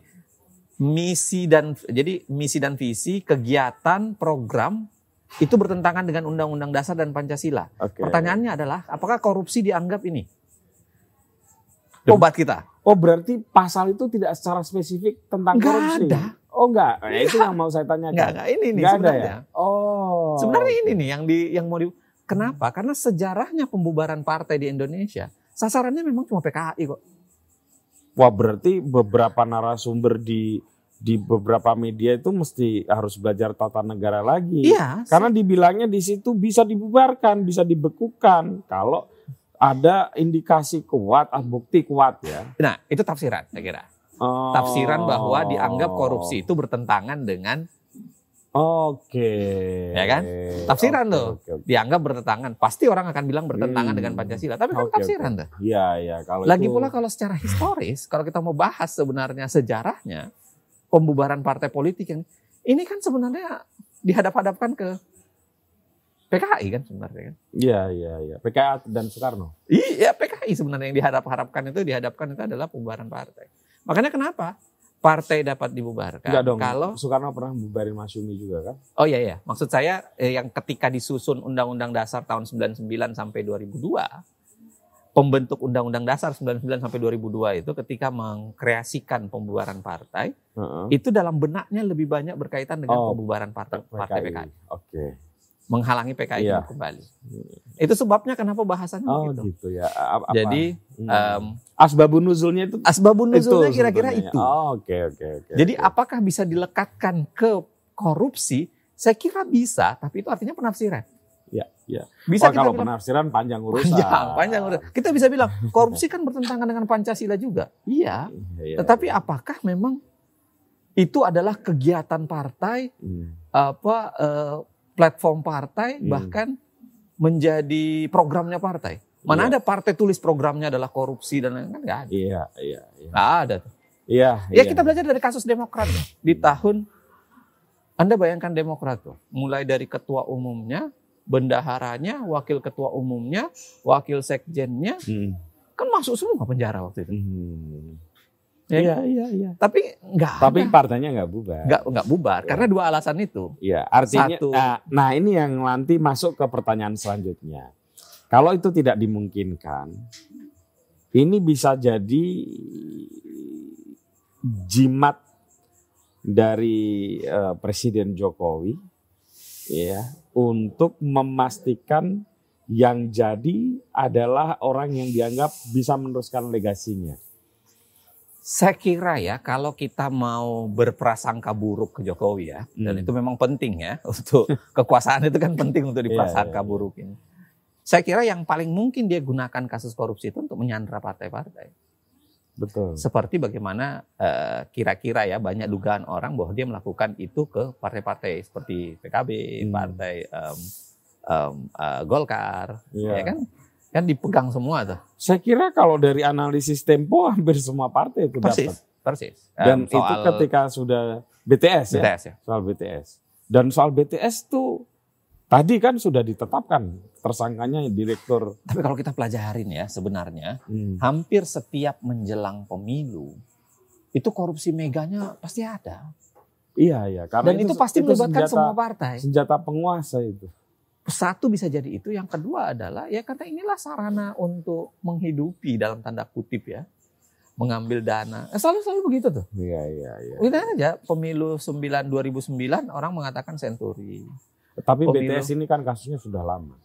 misi dan jadi misi dan visi kegiatan program itu bertentangan dengan undang-undang dasar dan pancasila okay. pertanyaannya adalah apakah korupsi dianggap ini obat kita Oh berarti pasal itu tidak secara spesifik tentang nggak korupsi? Ada. Oh enggak, nah, itu yang mau saya tanyakan. Enggak, enggak. ini nih enggak sebenarnya. ya? Oh. Sebenarnya ini nih yang di yang mau di Kenapa? Karena sejarahnya pembubaran partai di Indonesia sasarannya memang cuma PKI kok. Wah, berarti beberapa narasumber di di beberapa media itu mesti harus belajar tata negara lagi. Iya. Karena dibilangnya di situ bisa dibubarkan, bisa dibekukan kalau ada indikasi kuat, ah, bukti kuat ya. Nah, itu tafsiran saya kira. Oh. Tafsiran bahwa dianggap korupsi itu bertentangan dengan Oke. Okay. Ya kan? Tafsiran okay, loh. Okay, okay. Dianggap bertentangan. Pasti orang akan bilang bertentangan hmm. dengan Pancasila, tapi kan okay, tafsiran okay. tuh. Iya, iya, kalau Lagi itu... pula kalau secara historis, kalau kita mau bahas sebenarnya sejarahnya pembubaran partai politik yang ini kan sebenarnya dihadap-hadapkan ke PKI kan sebenarnya kan? Iya iya iya PKI dan Soekarno. Iya PKI sebenarnya yang diharap-harapkan itu dihadapkan itu adalah pembubaran partai. Makanya kenapa partai dapat dibubarkan? Enggak dong. Kalau Soekarno pernah bubarin Masyumi juga kan? Oh iya iya maksud saya eh, yang ketika disusun Undang-Undang Dasar tahun 99 sampai 2002 pembentuk Undang-Undang Dasar 99 sampai 2002 itu ketika mengkreasikan pembubaran partai uh -huh. itu dalam benaknya lebih banyak berkaitan dengan oh, pembubaran partai PKI. PKI. Oke. Okay menghalangi PKI iya. kembali. Itu sebabnya kenapa bahasannya oh, gitu. gitu ya. Apa? Jadi hmm. um, asbabun nuzulnya itu asbabun nuzulnya kira-kira itu. Oh, oke oke oke. Jadi okay. apakah bisa dilekatkan ke korupsi? Saya kira bisa, tapi itu artinya penafsiran. Ya, ya. Bisa oh, kita kalau bilang, penafsiran panjang urusan. Panjang, panjang urusan. Kita bisa bilang [LAUGHS] korupsi kan bertentangan dengan Pancasila juga. Iya. Ya, ya, Tetapi ya. apakah memang itu adalah kegiatan partai hmm. apa uh, platform partai hmm. bahkan menjadi programnya partai. Mana yeah. ada partai tulis programnya adalah korupsi dan lain-lain kan nggak ada. Iya, iya, iya. Nggak ada. Iya, Ya iya. kita belajar dari kasus Demokrat di hmm. tahun Anda bayangkan Demokrat tuh, mulai dari ketua umumnya, bendaharanya, wakil ketua umumnya, wakil sekjennya, hmm. kan masuk semua penjara waktu itu. Hmm. Ya kan? iya, iya, iya. Tapi enggak. Tapi ada. partainya enggak bubar. Enggak enggak bubar ya. karena iya. dua alasan itu. Iya, artinya Satu, nah, nah ini yang nanti masuk ke pertanyaan selanjutnya. Kalau itu tidak dimungkinkan, ini bisa jadi jimat dari uh, Presiden Jokowi ya untuk memastikan yang jadi adalah orang yang dianggap bisa meneruskan legasinya. Saya kira ya kalau kita mau berprasangka buruk ke Jokowi ya, hmm. dan itu memang penting ya [LAUGHS] untuk kekuasaan itu kan penting untuk iya, diprasangka yeah, yeah. buruk ini. Saya kira yang paling mungkin dia gunakan kasus korupsi itu untuk menyandra partai-partai. Betul. Seperti bagaimana kira eh, kira-kira ya banyak dugaan orang bahwa dia melakukan itu ke partai-partai seperti PKB, hmm. partai um, um, uh, Golkar, yeah. ya kan? Kan dipegang semua tuh. Saya kira kalau dari analisis Tempo hampir semua partai itu persis, dapat. Persis. Dan soal itu ketika sudah BTS, BTS ya? ya. Soal BTS. Dan soal BTS tuh tadi kan sudah ditetapkan tersangkanya direktur. Tapi kalau kita pelajarin ya sebenarnya hmm. hampir setiap menjelang pemilu itu korupsi meganya pasti ada. Iya iya. Karena Dan itu, itu pasti melibatkan semua partai. Senjata penguasa itu satu bisa jadi itu, yang kedua adalah ya karena inilah sarana untuk menghidupi dalam tanda kutip ya mengambil dana. Eh, selalu selalu begitu tuh. Iya iya iya. Itu aja pemilu 9 2009 orang mengatakan senturi. Tapi pemilu, BTS ini kan kasusnya sudah lama.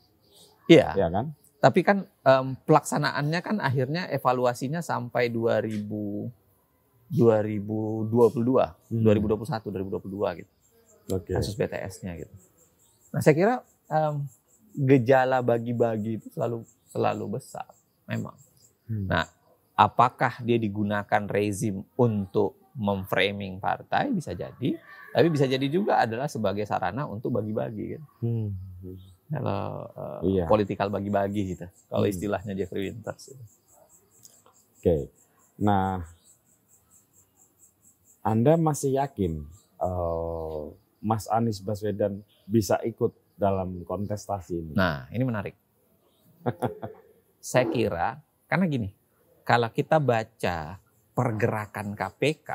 Iya. Iya kan? Tapi kan um, pelaksanaannya kan akhirnya evaluasinya sampai 2000 2022, hmm. 2021, 2022 gitu. Okay. Kasus BTS-nya gitu. Nah, saya kira um, gejala bagi-bagi itu selalu selalu besar memang. Hmm. Nah, apakah dia digunakan rezim untuk memframing partai bisa jadi, tapi bisa jadi juga adalah sebagai sarana untuk bagi-bagi kan. Hmm. Kalau uh, iya. politikal bagi-bagi gitu. Kalau hmm. istilahnya Jeffrey Winters. Gitu. Oke. Okay. Nah, Anda masih yakin uh, Mas Anies Baswedan bisa ikut dalam kontestasi ini. Nah, ini menarik. Saya kira karena gini, kalau kita baca pergerakan KPK,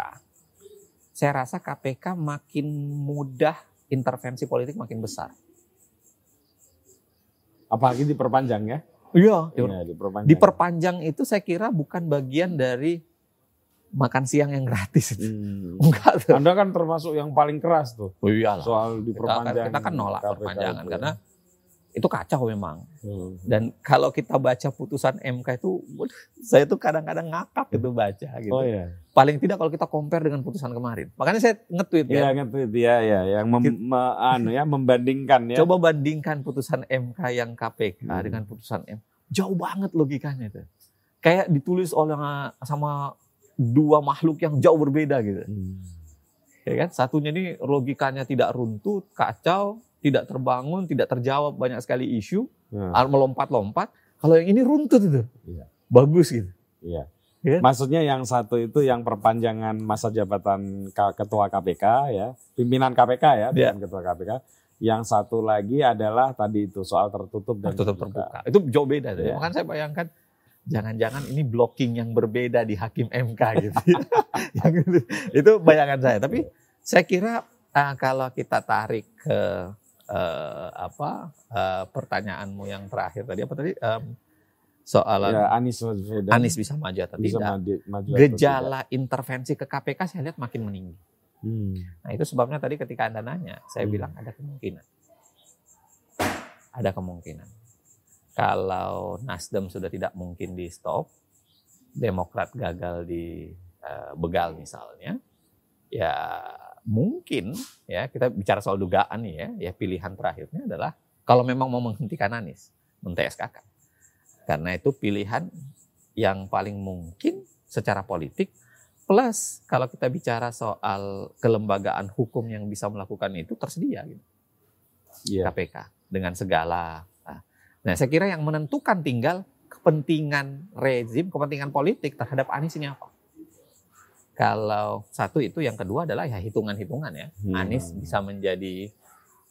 saya rasa KPK makin mudah intervensi politik makin besar. Apalagi diperpanjang ya? Iya, iya diperpanjang. Diperpanjang itu saya kira bukan bagian dari makan siang yang gratis. Hmm. Enggak tuh. Anda kan termasuk yang paling keras tuh. Oh iyalah. Soal diperpanjang. Kita, kita kan nolak KPK perpanjangan itu. Ya. karena itu kacau memang. Hmm. Dan kalau kita baca putusan MK itu saya tuh kadang-kadang ngakak gitu baca gitu. Oh iya. Paling tidak kalau kita compare dengan putusan kemarin. Makanya saya nge-tweet iya, ya. Iya nge-tweet ya ya yang mem, me, anu ya membandingkan ya. Coba bandingkan putusan MK yang KPK hmm. dengan putusan M. Jauh banget logikanya itu. Kayak ditulis oleh sama dua makhluk yang jauh berbeda gitu. Hmm. Ya kan? Satunya ini logikanya tidak runtut, kacau, tidak terbangun, tidak terjawab banyak sekali isu, hmm. melompat-lompat. Kalau yang ini runtut itu. Iya. Bagus gitu. Iya. Ya. Maksudnya yang satu itu yang perpanjangan masa jabatan ketua KPK ya, pimpinan KPK ya, ya. ketua KPK. Yang satu lagi adalah tadi itu soal tertutup dan tertutup terbuka. terbuka. Itu jauh beda. Ya. Makanya saya bayangkan jangan-jangan ini blocking yang berbeda di hakim MK gitu. [LAUGHS] yang itu, itu bayangan saya. Tapi saya kira uh, kalau kita tarik ke uh, apa uh, pertanyaanmu yang terakhir tadi apa tadi um, soal ya, Anies Anies bisa maju atau bisa tidak. Maju, maju Gejala tidak. intervensi ke KPK saya lihat makin meninggi. Hmm. Nah itu sebabnya tadi ketika anda nanya, saya hmm. bilang ada kemungkinan, ada kemungkinan kalau Nasdem sudah tidak mungkin di stop, Demokrat gagal di uh, begal misalnya, ya mungkin ya kita bicara soal dugaan ya, ya pilihan terakhirnya adalah kalau memang mau menghentikan Anies, men TSKK, Karena itu pilihan yang paling mungkin secara politik plus kalau kita bicara soal kelembagaan hukum yang bisa melakukan itu tersedia gitu. Yeah. KPK dengan segala Nah, saya kira yang menentukan tinggal kepentingan rezim, kepentingan politik terhadap Anies ini apa? Kalau satu itu, yang kedua adalah ya hitungan-hitungan ya. Hmm. Anies bisa menjadi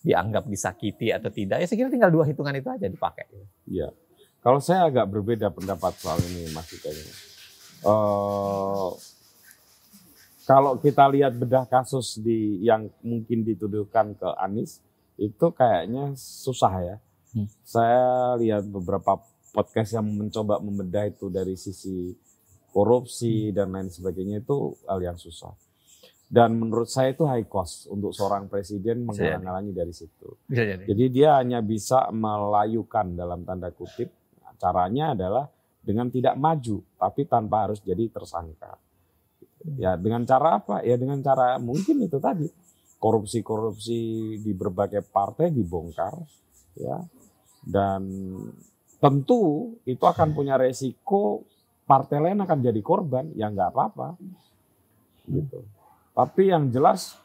dianggap disakiti atau tidak. Ya saya kira tinggal dua hitungan itu aja dipakai. Iya. Kalau saya agak berbeda pendapat soal ini Mas Ika Uh, kalau kita lihat bedah kasus di yang mungkin dituduhkan ke Anies itu kayaknya susah ya Hmm. Saya lihat beberapa podcast yang mencoba membedah itu dari sisi korupsi hmm. dan lain sebagainya itu hal yang susah. Dan menurut saya itu high cost untuk seorang presiden menghalang dari situ. Bisa jadi. jadi dia hanya bisa melayukan dalam tanda kutip. Caranya adalah dengan tidak maju, tapi tanpa harus jadi tersangka. Ya dengan cara apa? Ya dengan cara mungkin itu tadi korupsi-korupsi di berbagai partai dibongkar, ya dan tentu itu akan punya resiko partai lain akan jadi korban, ya nggak apa-apa. Gitu. Tapi yang jelas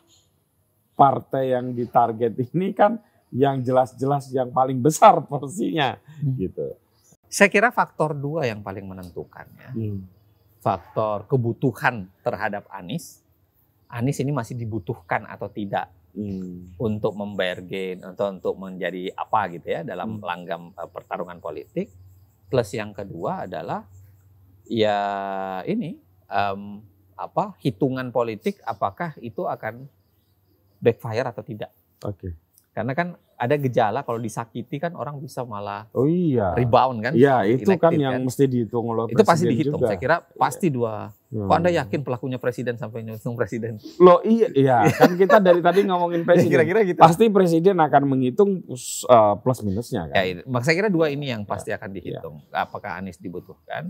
partai yang ditarget ini kan yang jelas-jelas yang paling besar porsinya hmm. gitu. Saya kira faktor dua yang paling menentukan ya. Hmm. Faktor kebutuhan terhadap Anies. Anies ini masih dibutuhkan atau tidak hmm. untuk membayar gain atau untuk menjadi apa gitu ya dalam hmm. langgam uh, pertarungan politik. Plus yang kedua adalah ya ini um, apa hitungan politik apakah itu akan backfire atau tidak. Oke. Okay. Karena kan ada gejala kalau disakiti kan orang bisa malah oh iya rebound kan. Iya, itu kan yang kan. mesti dihitung oleh Itu pasti dihitung. Juga. Saya kira pasti yeah. dua Hmm. Kok Anda yakin pelakunya presiden sampai nyusung presiden? Loh iya, iya. kan kita dari tadi ngomongin [LAUGHS] presiden. Kira-kira gitu. Pasti presiden akan menghitung plus, uh, eh, plus minusnya kan. Ya, maka saya kira dua ini yang ya, pasti ya. akan dihitung. Ya. Apakah Anies dibutuhkan?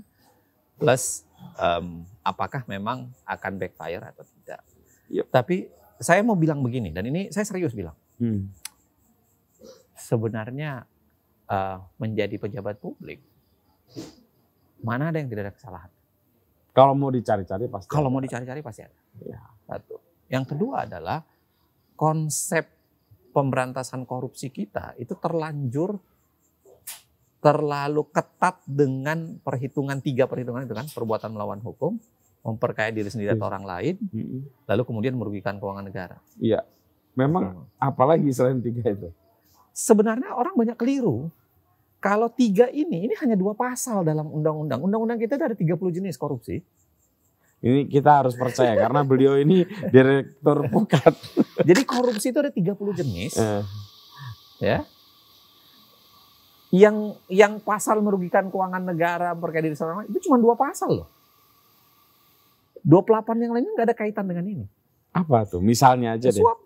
Plus um, apakah memang akan backfire atau tidak? Ya. Tapi saya mau bilang begini dan ini saya serius bilang. Hmm. Sebenarnya uh, menjadi pejabat publik mana ada yang tidak ada kesalahan? Kalau mau dicari-cari pasti. Kalau ada. mau dicari-cari pasti ada. Ya. Satu. Yang kedua adalah konsep pemberantasan korupsi kita itu terlanjur terlalu ketat dengan perhitungan tiga perhitungan itu kan perbuatan melawan hukum, memperkaya diri sendiri atau iya. orang lain, lalu kemudian merugikan keuangan negara. Iya. Memang apalagi selain tiga itu? Sebenarnya orang banyak keliru. Kalau tiga ini, ini hanya dua pasal dalam undang-undang. Undang-undang kita ada 30 jenis korupsi. Ini kita harus percaya karena beliau ini direktur pukat. [LAUGHS] Jadi korupsi itu ada 30 jenis. Uh. Ya. Yang yang pasal merugikan keuangan negara, memperkaya diri seorang itu cuma dua pasal loh. 28 yang lainnya nggak ada kaitan dengan ini. Apa tuh? Misalnya aja Suap. deh. Suap.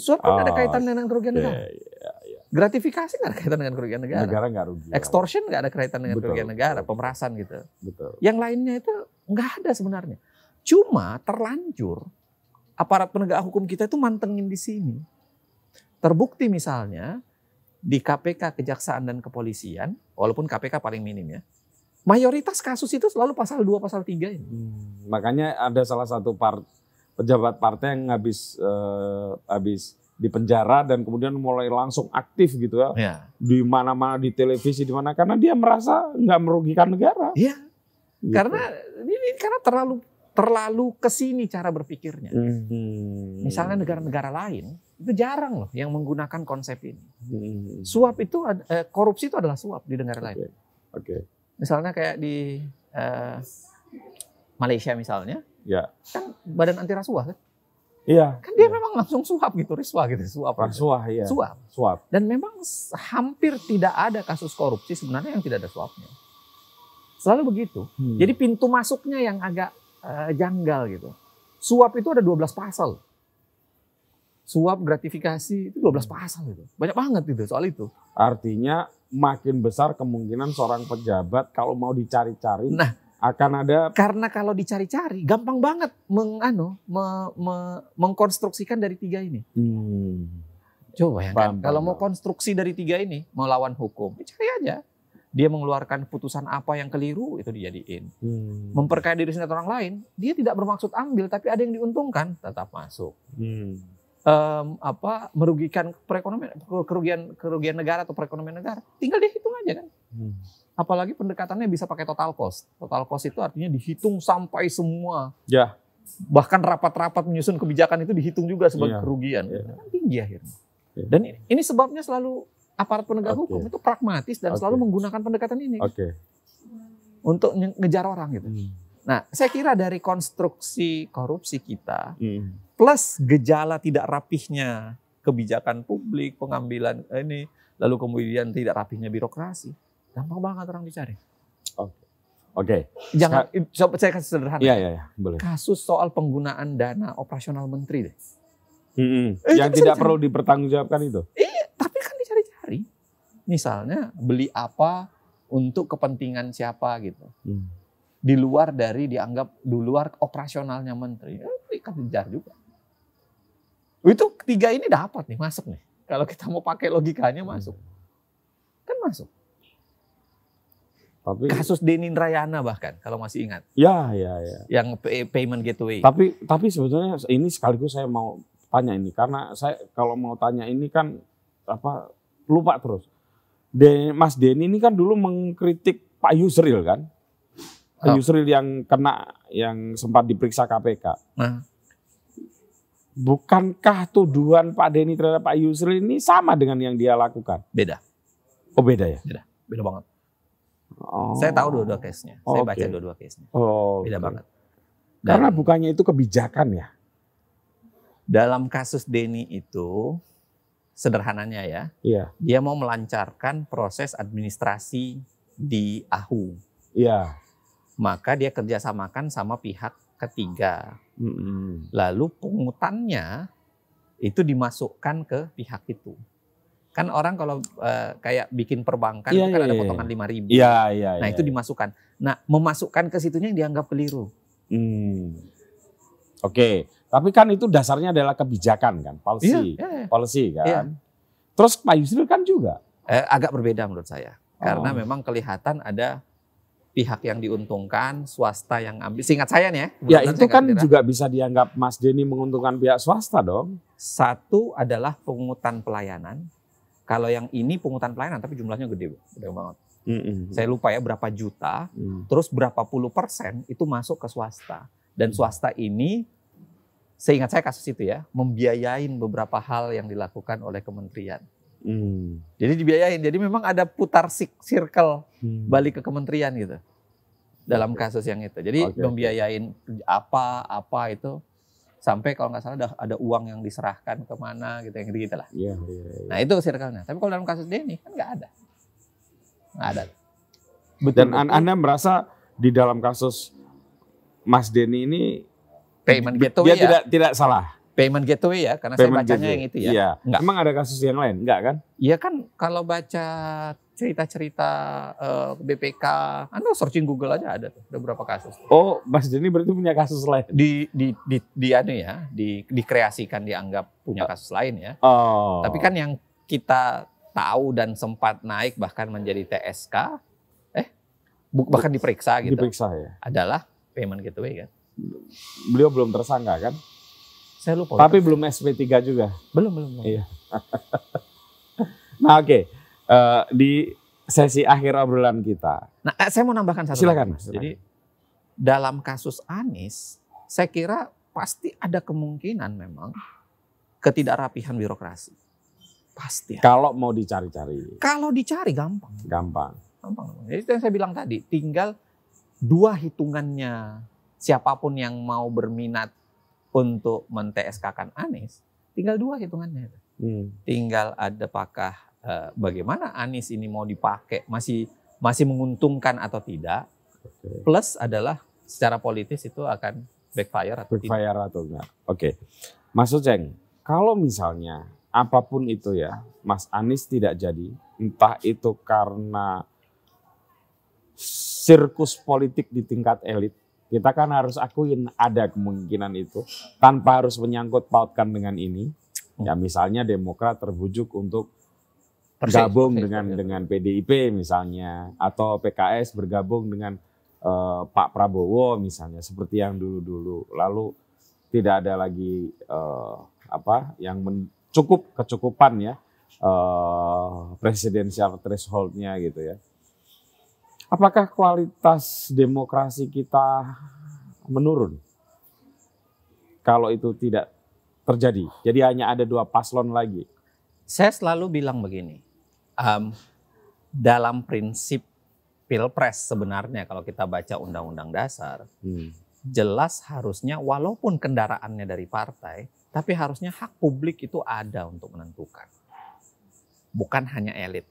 Suap kan oh, ada kaitan dengan kerugian iya, negara. yeah gratifikasi nggak ada kaitan dengan kerugian negara. Negara nggak rugi. Ya. Extortion nggak ada kaitan dengan betul, kerugian negara, pemerasan gitu. Betul. Yang lainnya itu nggak ada sebenarnya. Cuma terlanjur aparat penegak hukum kita itu mantengin di sini. Terbukti misalnya di KPK, Kejaksaan dan Kepolisian, walaupun KPK paling minim ya, mayoritas kasus itu selalu pasal 2, pasal 3 ini. Hmm, makanya ada salah satu part, pejabat partai yang habis uh, habis di penjara dan kemudian mulai langsung aktif gitu ya, ya. di mana-mana di televisi di mana karena dia merasa nggak merugikan negara. Iya. Gitu. Karena ini karena terlalu terlalu ke sini cara berpikirnya. Hmm. Misalnya negara-negara lain itu jarang loh yang menggunakan konsep ini. Hmm. Suap itu eh, korupsi itu adalah suap di negara okay. lain. Oke. Okay. Misalnya kayak di eh, Malaysia misalnya, ya. kan Badan Anti Rasuah kan? Iya. Kan dia iya. memang langsung suap gitu, riswa gitu, suap. Suap, iya. Suap. Suap. Dan memang hampir tidak ada kasus korupsi sebenarnya yang tidak ada suapnya. Selalu begitu. Hmm. Jadi pintu masuknya yang agak uh, janggal gitu. Suap itu ada 12 pasal. Suap gratifikasi itu 12 hmm. pasal gitu. Banyak banget gitu soal itu. Artinya makin besar kemungkinan seorang pejabat kalau mau dicari-cari nah, akan ada karena kalau dicari-cari gampang banget mengano me, me, mengkonstruksikan dari tiga ini. Hmm. Coba ya kalau mau konstruksi dari tiga ini melawan lawan hukum, ya cari aja. Dia mengeluarkan putusan apa yang keliru itu dijadiin. Hmm. Memperkaya diri sendiri orang lain, dia tidak bermaksud ambil tapi ada yang diuntungkan tetap masuk. Hmm. Um, apa merugikan perekonomian kerugian kerugian negara atau perekonomian negara tinggal dihitung aja kan. Hmm. Apalagi pendekatannya bisa pakai total cost. Total cost itu artinya dihitung sampai semua. Ya. Bahkan rapat-rapat menyusun kebijakan itu dihitung juga sebagai ya. kerugian. Ya. Kan tinggi akhirnya. Ya. Dan ini sebabnya selalu aparat penegak okay. hukum itu pragmatis dan okay. selalu menggunakan pendekatan ini. Oke. Okay. Untuk ngejar orang gitu. Hmm. Nah, saya kira dari konstruksi korupsi kita hmm. plus gejala tidak rapihnya kebijakan publik, pengambilan eh, ini, lalu kemudian tidak rapihnya birokrasi. Gampang banget orang dicari. Oke. Okay. Oke. Okay. Jangan saya, saya kasih sederhana. Iya, iya, iya, boleh. Kasus soal penggunaan dana operasional menteri deh. Hmm, eh, yang tidak perlu dipertanggungjawabkan itu. Iya, tapi kan dicari-cari. Misalnya beli apa untuk kepentingan siapa gitu. Hmm. Di luar dari dianggap di luar operasionalnya menteri, eh, kan dicari juga. Itu ketiga ini dapat nih, masuk nih. Kalau kita mau pakai logikanya masuk. Hmm. Kan masuk. Tapi kasus Deni Rayana bahkan kalau masih ingat. Ya, ya, ya. Yang pay payment gateway. Tapi tapi sebetulnya ini sekaligus saya mau tanya ini karena saya kalau mau tanya ini kan apa lupa terus. De, Mas Deni ini kan dulu mengkritik Pak Yusril kan? Pak oh. Yusril yang kena yang sempat diperiksa KPK. Nah. Bukankah tuduhan Pak Deni terhadap Pak Yusril ini sama dengan yang dia lakukan? Beda. Oh beda ya? Beda. Beda banget. Oh. Saya tahu oh. dua-dua case-nya. Oh, saya baca dua-dua case-nya. Oh, Beda okay. banget. Dan Karena bukannya itu kebijakan ya? Dalam kasus Denny itu sederhananya ya, yeah. dia mau melancarkan proses administrasi di AHU. Iya. Maka dia kerjasamakan sama pihak ketiga. Mm -hmm. Lalu pungutannya itu dimasukkan ke pihak itu. Kan orang kalau uh, kayak bikin perbankan yeah, itu kan yeah, ada iya, potongan iya. lima ribu. Iya, iya, Nah, iya. itu dimasukkan. Nah, memasukkan ke situnya yang dianggap keliru. Hmm. Oke, okay. tapi kan itu dasarnya adalah kebijakan kan, policy, yeah, yeah. policy kan. Yeah. Terus Pak Yusril kan juga eh, agak berbeda menurut saya, oh. karena memang kelihatan ada pihak yang diuntungkan, swasta yang ambil. Singkat saya nih ya. Ya itu kan juga bisa dianggap Mas Denny menguntungkan pihak swasta dong. Satu adalah pengutan pelayanan, kalau yang ini pungutan pelayanan tapi jumlahnya gede, Gede banget. Mm -hmm. Saya lupa ya berapa juta, mm. terus berapa puluh persen itu masuk ke swasta. Dan mm. swasta ini seingat saya kasus itu ya, membiayain beberapa hal yang dilakukan oleh kementerian. Hmm. Jadi dibiayain. Jadi memang ada putar circle hmm. balik ke kementerian gitu. Dalam kasus yang itu. Jadi okay. membiayain apa apa itu sampai kalau nggak salah ada, ada uang yang diserahkan kemana gitu yang gitu lah. Iya, iya, iya. Nah itu circle-nya. Tapi kalau dalam kasus Denny kan nggak ada, nggak ada. Betul, Dan betul. anda merasa di dalam kasus Mas Denny ini payment dia, gitu dia ya. tidak tidak salah. Payment gateway ya, karena payment saya bacanya gateway. yang itu ya. Iya. Emang ada kasus yang lain? Enggak kan? Iya kan kalau baca cerita-cerita uh, eh, BPK, Anda searching Google aja ada tuh, ada beberapa kasus. Oh, Mas Jenny berarti punya kasus lain? Di di di, di anu ya, di dikreasikan dianggap punya ah. kasus lain ya. Oh. Tapi kan yang kita tahu dan sempat naik bahkan menjadi TSK, eh bahkan diperiksa gitu. Diperiksa ya. Adalah payment gateway kan. Beliau belum tersangka kan? Saya lupa. Tapi belum SP3 juga. Belum, belum. Iya. [LAUGHS] nah, oke. Okay. Uh, eh, di sesi akhir obrolan kita. Nah, eh, saya mau nambahkan satu. Silakan. mas. Jadi dalam kasus Anis, saya kira pasti ada kemungkinan memang ketidakrapihan birokrasi. Pasti. Kalau mau dicari-cari. Kalau dicari gampang. Gampang. Gampang. Jadi yang saya bilang tadi, tinggal dua hitungannya siapapun yang mau berminat untuk men Anies, tinggal dua hitungannya. Hmm. Tinggal ada pakah e, eh, bagaimana Anies ini mau dipakai, masih masih menguntungkan atau tidak. Okay. Plus adalah secara politis itu akan backfire atau backfire tidak. atau enggak. Oke. Okay. Mas Uceng, kalau misalnya apapun itu ya, Mas Anies tidak jadi, entah itu karena sirkus politik di tingkat elit kita kan harus akuin ada kemungkinan itu tanpa harus menyangkut pautkan dengan ini. Ya hmm. misalnya Demokrat terbujuk untuk bergabung dengan dengan PDIP misalnya atau PKS bergabung dengan uh, Pak Prabowo misalnya seperti yang dulu-dulu. Lalu tidak ada lagi uh, apa yang cukup kecukupan ya uh, presidensial thresholdnya gitu ya. Apakah kualitas demokrasi kita menurun? Kalau itu tidak terjadi, jadi hanya ada dua paslon lagi. Saya selalu bilang begini, um, dalam prinsip pilpres sebenarnya kalau kita baca undang-undang dasar, hmm. jelas harusnya walaupun kendaraannya dari partai, tapi harusnya hak publik itu ada untuk menentukan, bukan hanya elit.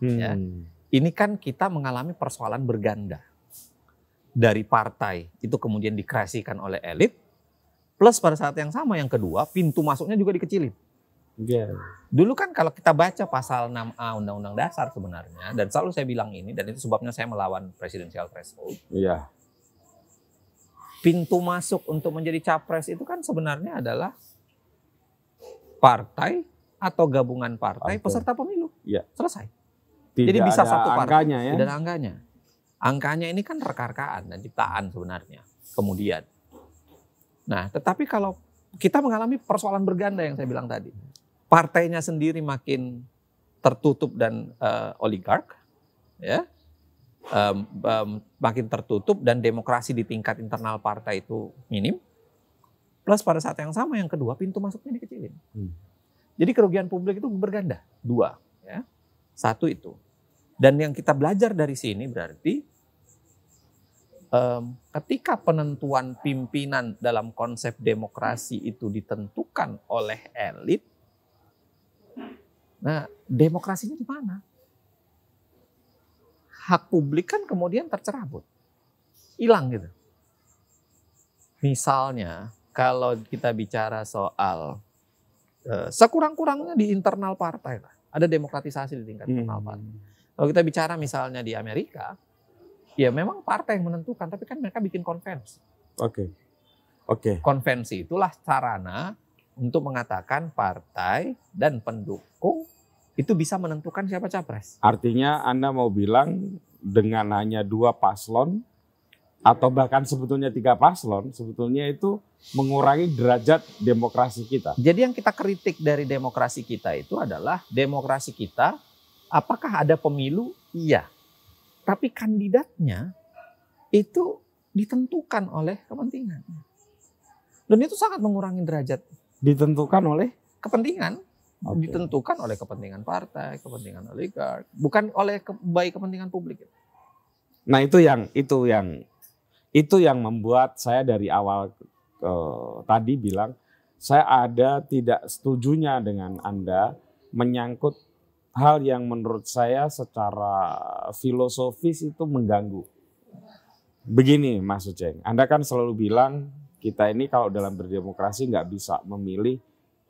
Ya. Hmm. Ya ini kan kita mengalami persoalan berganda. Dari partai itu kemudian dikreasikan oleh elit, plus pada saat yang sama yang kedua pintu masuknya juga dikecilin. Yeah. Dulu kan kalau kita baca pasal 6A Undang-Undang Dasar sebenarnya, dan selalu saya bilang ini, dan itu sebabnya saya melawan presidensial threshold. Yeah. Pintu masuk untuk menjadi capres itu kan sebenarnya adalah partai atau gabungan partai okay. peserta pemilu. Yeah. Selesai. Tidak Jadi bisa satu angkanya partai. ya. Tidak ada angkanya. Angkanya ini kan rekarkaan dan ciptaan sebenarnya. Kemudian. Nah, tetapi kalau kita mengalami persoalan berganda yang saya bilang tadi. Partainya sendiri makin tertutup dan uh, oligark, ya. Um, um, makin tertutup dan demokrasi di tingkat internal partai itu minim. Plus pada saat yang sama yang kedua pintu masuknya dikecilin. Hmm. Jadi kerugian publik itu berganda dua, ya. Satu itu. Dan yang kita belajar dari sini berarti um, ketika penentuan pimpinan dalam konsep demokrasi itu ditentukan oleh elit, nah demokrasinya di mana? Hak publik kan kemudian tercerabut, hilang gitu. Misalnya kalau kita bicara soal eh, sekurang-kurangnya di internal partai lah, ada demokratisasi di tingkat hmm. internal partai kalau kita bicara misalnya di Amerika, ya memang partai yang menentukan, tapi kan mereka bikin konvensi. Oke. Okay. Oke. Okay. Konvensi itulah sarana untuk mengatakan partai dan pendukung itu bisa menentukan siapa capres. Artinya Anda mau bilang dengan hanya dua paslon atau bahkan sebetulnya tiga paslon sebetulnya itu mengurangi derajat demokrasi kita. Jadi yang kita kritik dari demokrasi kita itu adalah demokrasi kita Apakah ada pemilu? Iya. Tapi kandidatnya itu ditentukan oleh kepentingan. Dan itu sangat mengurangi derajat. Ditentukan oleh kepentingan. Okay. Ditentukan oleh kepentingan partai, kepentingan oligark, bukan oleh ke, baik kepentingan publik. Nah, itu yang itu yang itu yang membuat saya dari awal eh, tadi bilang saya ada tidak setujunya dengan Anda menyangkut hal yang menurut saya secara filosofis itu mengganggu. Begini Mas Uceng, Anda kan selalu bilang kita ini kalau dalam berdemokrasi nggak bisa memilih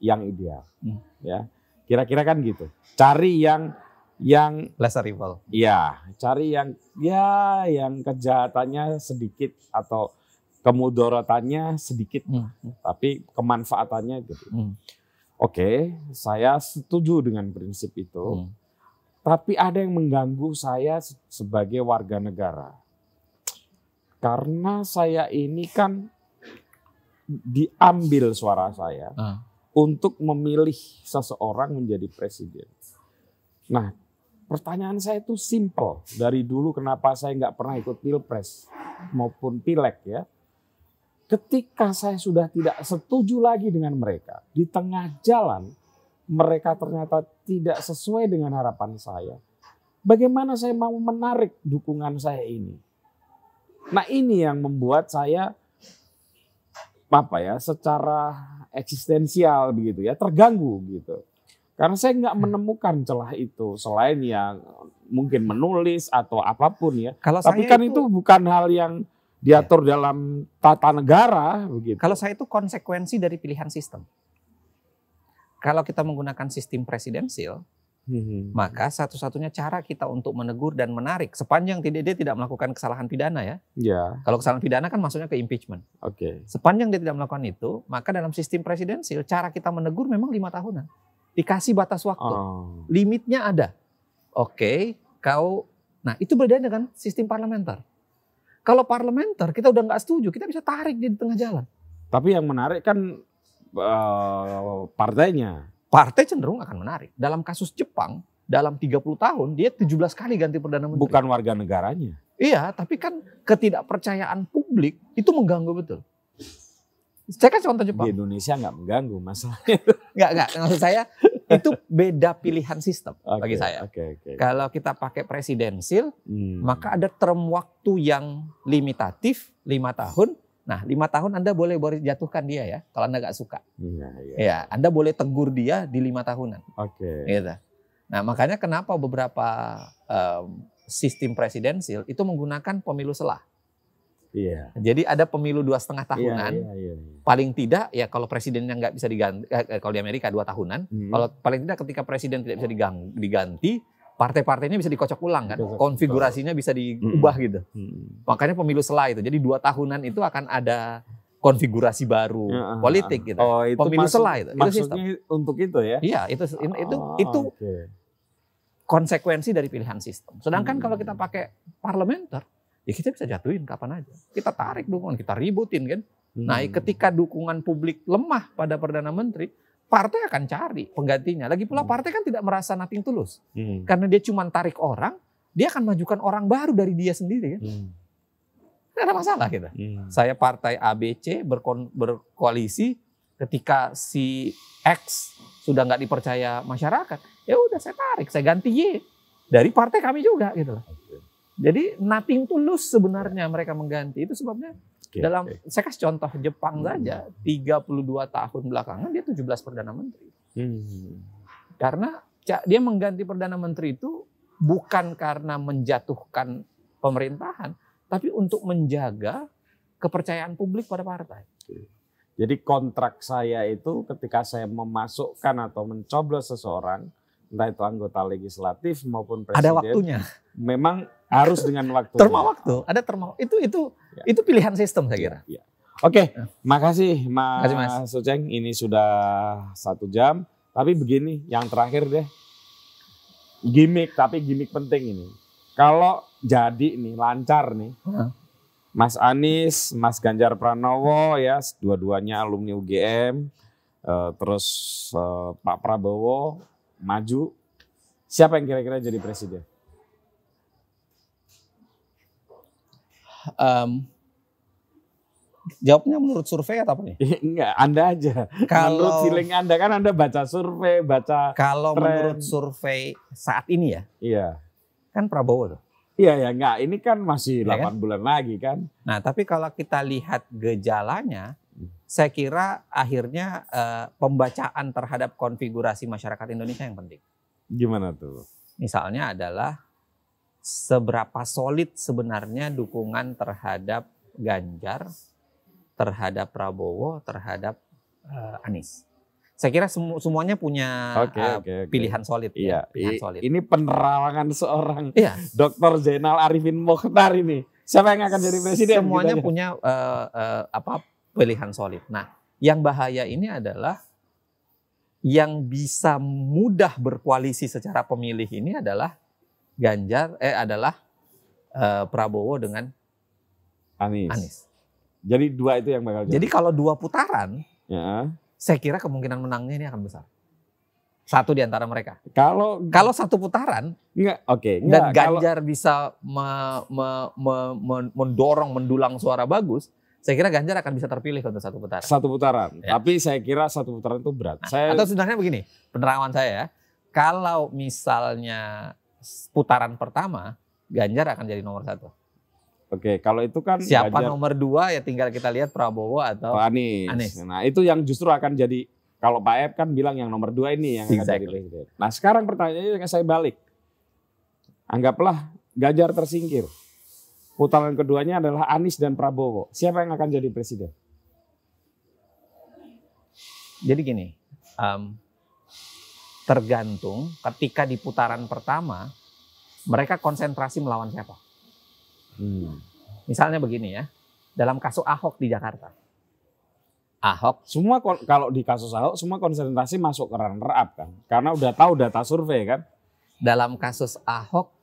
yang ideal, hmm. ya. Kira-kira kan gitu. Cari yang yang lesser evil. Iya, cari yang ya yang kejahatannya sedikit atau kemudorotannya sedikit, hmm, hmm. tapi kemanfaatannya gitu. Hmm. Oke, saya setuju dengan prinsip itu. Hmm. Tapi ada yang mengganggu saya sebagai warga negara. Karena saya ini kan diambil suara saya hmm. untuk memilih seseorang menjadi presiden. Nah, pertanyaan saya itu simple. Dari dulu kenapa saya nggak pernah ikut pilpres maupun pilek ya Ketika saya sudah tidak setuju lagi dengan mereka, di tengah jalan mereka ternyata tidak sesuai dengan harapan saya. Bagaimana saya mau menarik dukungan saya ini? Nah, ini yang membuat saya apa ya, secara eksistensial begitu ya, terganggu gitu. Karena saya nggak hmm. menemukan celah itu selain yang mungkin menulis atau apapun ya. Kalau Tapi kan itu, itu bukan hal yang diatur ya. dalam tata negara begitu. Kalau saya itu konsekuensi dari pilihan sistem. Kalau kita menggunakan sistem presidensil, hmm. maka satu-satunya cara kita untuk menegur dan menarik sepanjang tidak dia tidak melakukan kesalahan pidana ya. ya. Kalau kesalahan pidana kan maksudnya ke impeachment. Oke. Okay. Sepanjang dia tidak melakukan itu, maka dalam sistem presidensil cara kita menegur memang lima tahunan. Dikasih batas waktu. Oh. Limitnya ada. Oke, okay, kau Nah, itu berbeda dengan sistem parlementer. Kalau parlementer kita udah nggak setuju, kita bisa tarik di tengah jalan. Tapi yang menarik kan uh, partainya. Partai cenderung akan menarik. Dalam kasus Jepang, dalam 30 tahun dia 17 kali ganti perdana menteri. Bukan warga negaranya. Iya, tapi kan ketidakpercayaan publik itu mengganggu betul. Saya kan contoh Jepang. Di Indonesia nggak mengganggu masalahnya. [LAUGHS] Nggak, nggak. Maksud saya itu beda pilihan sistem okay, bagi saya. Okay, okay. Kalau kita pakai presidensil, hmm. maka ada term waktu yang limitatif lima tahun. Nah, lima tahun Anda boleh boleh jatuhkan dia ya, kalau Anda nggak suka. Iya, ya. ya, Anda boleh tegur dia di lima tahunan. Oke. Okay. Gitu. Nah, makanya kenapa beberapa um, sistem presidensil itu menggunakan pemilu selah. Iya. Jadi ada pemilu dua setengah iya, tahunan. Iya, iya, iya. Paling tidak ya kalau presidennya nggak bisa diganti, eh, eh, kalau di Amerika dua tahunan. Hmm. Kalau paling tidak ketika presiden tidak bisa diganti, partai-partainya bisa dikocok ulang kan, konfigurasinya bisa diubah hmm. gitu. Hmm. Makanya pemilu selah itu. Jadi dua tahunan itu akan ada konfigurasi baru ya, politik ah. gitu. Oh, itu pemilu maksud, selah itu. Maksudnya itu sistem. untuk itu ya? Iya itu itu itu, oh, itu konsekuensi dari pilihan sistem. Sedangkan hmm. kalau kita pakai parlementer ya kita bisa jatuhin kapan aja. Kita tarik dukungan, kita ributin kan. Hmm. Nah, ketika dukungan publik lemah pada perdana menteri, partai akan cari penggantinya. Lagi pula hmm. partai kan tidak merasa nothing tulus. Hmm. Karena dia cuma tarik orang, dia akan majukan orang baru dari dia sendiri kan. Hmm. Tidak ada masalah kita. Hmm. Saya partai ABC berko berkoalisi ketika si X sudah nggak dipercaya masyarakat, ya udah saya tarik, saya ganti Y dari partai kami juga gitu loh. Jadi nothing tulus iya. sebenarnya mereka mengganti. Itu sebabnya okay, dalam okay. saya kasih contoh Jepang hmm. saja 32 tahun belakangan dia 17 perdana menteri. Hmm. Karena dia mengganti perdana menteri itu bukan karena menjatuhkan pemerintahan, tapi untuk menjaga kepercayaan publik pada partai. Jadi kontrak saya itu ketika saya memasukkan atau mencoblos seseorang, entah itu anggota legislatif maupun presiden. Ada waktunya. Memang harus dengan waktu. Terma iya. waktu. Ada terma. Itu itu ya. itu pilihan sistem saya kira. Ya. Oke, okay. Iya. makasih Mas, makasih, Mas Suceng. Ini sudah satu jam. Tapi begini, yang terakhir deh. gimmick tapi gimmick penting ini. Kalau jadi nih, lancar nih. Mas Anies, Mas Ganjar Pranowo ya, dua-duanya alumni UGM. Eh, terus eh, Pak Prabowo maju. Siapa yang kira-kira jadi presiden? um, Jawabnya menurut survei atau apa nih? [LAUGHS] Enggak, Anda aja. Kalau, menurut feeling Anda kan Anda baca survei, baca Kalau trend. menurut survei saat ini ya? Iya. Kan Prabowo tuh. Iya ya, enggak. Ini kan masih ya 8 kan? bulan lagi kan. Nah, tapi kalau kita lihat gejalanya, saya kira akhirnya uh, pembacaan terhadap konfigurasi masyarakat Indonesia yang penting. Gimana tuh? Misalnya adalah seberapa solid sebenarnya dukungan terhadap Ganjar, terhadap Prabowo, terhadap uh, Anies. Saya kira semu semuanya punya okay, uh, eh, okay, okay. pilihan solid. Ya, iya, ya, pilihan solid. Ini penerawangan seorang iya. Dr. Zainal Arifin Mokhtar ini. Siapa yang akan jadi presiden? Semuanya gitu punya uh, uh, apa pilihan solid. Nah, yang bahaya ini adalah yang bisa mudah berkoalisi secara pemilih ini adalah Ganjar eh adalah eh, Prabowo dengan Anies. Anies. Jadi dua itu yang bakal jadi. Jadi kalau dua putaran, ya. saya kira kemungkinan menangnya ini akan besar. Satu di antara mereka. Kalau kalau satu putaran, enggak, oke. Okay, dan Ganjar kalau, bisa me, me, me, me, mendorong, mendulang suara bagus, saya kira Ganjar akan bisa terpilih untuk satu putaran. Satu putaran. Ya. Tapi saya kira satu putaran itu berat. Nah, saya... Atau sebenarnya begini, penerawangan saya ya. Kalau misalnya putaran pertama Ganjar akan jadi nomor satu. Oke, kalau itu kan siapa Ganjar, nomor dua ya tinggal kita lihat Prabowo atau Anies. Anies. Nah itu yang justru akan jadi kalau Pak Ep kan bilang yang nomor dua ini yang exactly. akan jadi presiden. Nah sekarang pertanyaannya yang saya balik, anggaplah Ganjar tersingkir. Putaran keduanya adalah Anies dan Prabowo. Siapa yang akan jadi presiden? Jadi gini, um, tergantung ketika di putaran pertama mereka konsentrasi melawan siapa. Hmm. Misalnya begini ya, dalam kasus Ahok di Jakarta. Ahok. Semua kalau di kasus Ahok semua konsentrasi masuk ke runner up kan. Karena udah tahu data survei kan. Dalam kasus Ahok,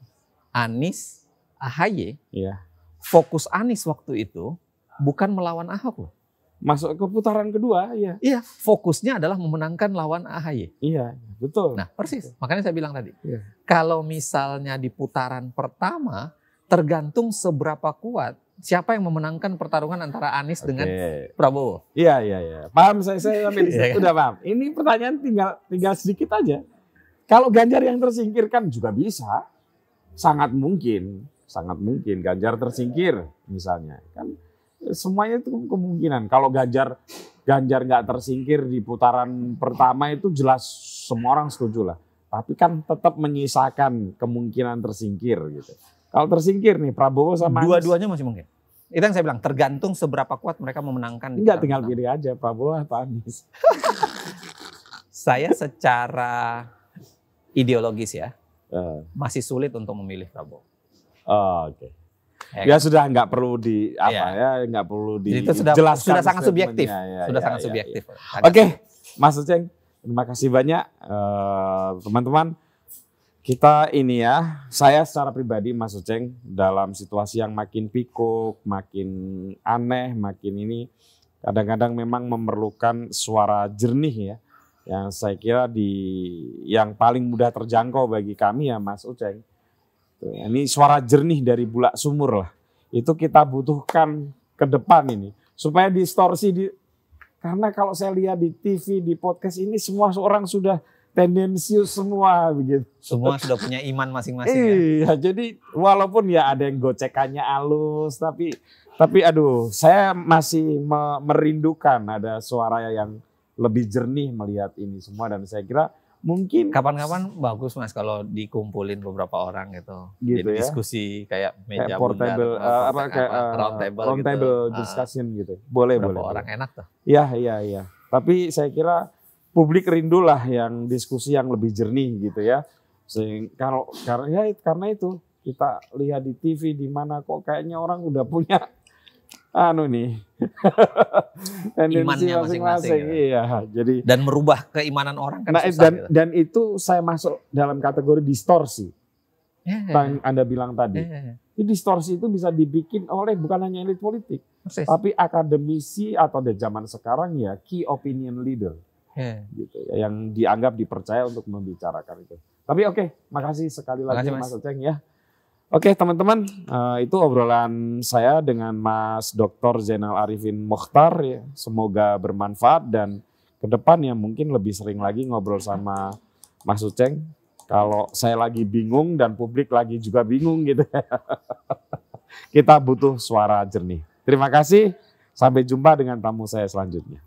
Anis AHY, yeah. Iya. fokus Anis waktu itu bukan melawan Ahok loh masuk ke putaran kedua ya. Iya, fokusnya adalah memenangkan lawan AHY. Iya, betul. Nah, persis. Betul. Makanya saya bilang tadi. Iya. Kalau misalnya di putaran pertama tergantung seberapa kuat siapa yang memenangkan pertarungan antara Anies okay. dengan Prabowo. Iya, iya, iya. Paham saya saya sampai iya, di situ iya. udah paham. Ini pertanyaan tinggal tinggal sedikit aja. Kalau Ganjar yang tersingkirkan juga bisa. Sangat mungkin, sangat mungkin Ganjar tersingkir misalnya. Kan semuanya itu kemungkinan. Kalau Ganjar Ganjar nggak tersingkir di putaran pertama itu jelas semua orang setuju lah. Tapi kan tetap menyisakan kemungkinan tersingkir gitu. Kalau tersingkir nih Prabowo sama dua-duanya masih mungkin. Itu yang saya bilang tergantung seberapa kuat mereka memenangkan. Tidak tinggal pilih aja Prabowo atau Anies. [LAUGHS] saya secara ideologis ya uh. masih sulit untuk memilih Prabowo. Oh, Oke. Okay. Ya, ya kan? sudah nggak perlu di apa iya. ya nggak perlu di itu sudah, sudah sangat subjektif. Ya, ya, sudah ya, sangat ya, subjektif. Ya. Oke, okay. Mas Uceng, terima kasih banyak eh, teman-teman. Uh, kita ini ya, saya secara pribadi Mas Uceng dalam situasi yang makin pikuk, makin aneh, makin ini kadang-kadang memang memerlukan suara jernih ya yang saya kira di yang paling mudah terjangkau bagi kami ya Mas Uceng Gitu ya. Ini suara jernih dari bulak sumur lah. Itu kita butuhkan ke depan ini supaya distorsi di karena kalau saya lihat di TV di podcast ini semua orang sudah tendensius semua begitu. Semua sudah punya iman masing-masing. Ya? iya, ya. jadi walaupun ya ada yang gocekannya halus tapi tapi aduh, saya masih merindukan ada suara yang lebih jernih melihat ini semua dan saya kira mungkin kapan-kapan bagus mas kalau dikumpulin beberapa orang gitu, gitu jadi ya? diskusi kayak meja kayak portable bundar, uh, eh, apa kayak uh, round eh, table round gitu. table ah. discussion gitu boleh boleh orang boleh. enak tuh ya ya ya tapi saya kira publik rindulah yang diskusi yang lebih jernih gitu ya sehingga kalau karena ya, karena itu kita lihat di TV di mana kok kayaknya orang udah punya anu nih [LAUGHS] imannya masing-masing ya. iya jadi dan merubah keimanan orang kan nah, susah, dan gitu. dan itu saya masuk dalam kategori distorsi ya, eh. ya. yang anda bilang tadi yeah. Jadi distorsi itu bisa dibikin oleh bukan hanya elit politik Persis. tapi akademisi atau di zaman sekarang ya key opinion leader yeah. gitu ya, yang dianggap dipercaya untuk membicarakan itu tapi oke okay, makasih sekali lagi makasih, mas. mas Ceng ya Oke teman-teman, uh, itu obrolan saya dengan Mas Dr. Zainal Arifin Mokhtar. Ya. Semoga bermanfaat dan ke depan ya mungkin lebih sering lagi ngobrol sama Mas Uceng. Kalau saya lagi bingung dan publik lagi juga bingung gitu. [LAUGHS] Kita butuh suara jernih. Terima kasih. Sampai jumpa dengan tamu saya selanjutnya.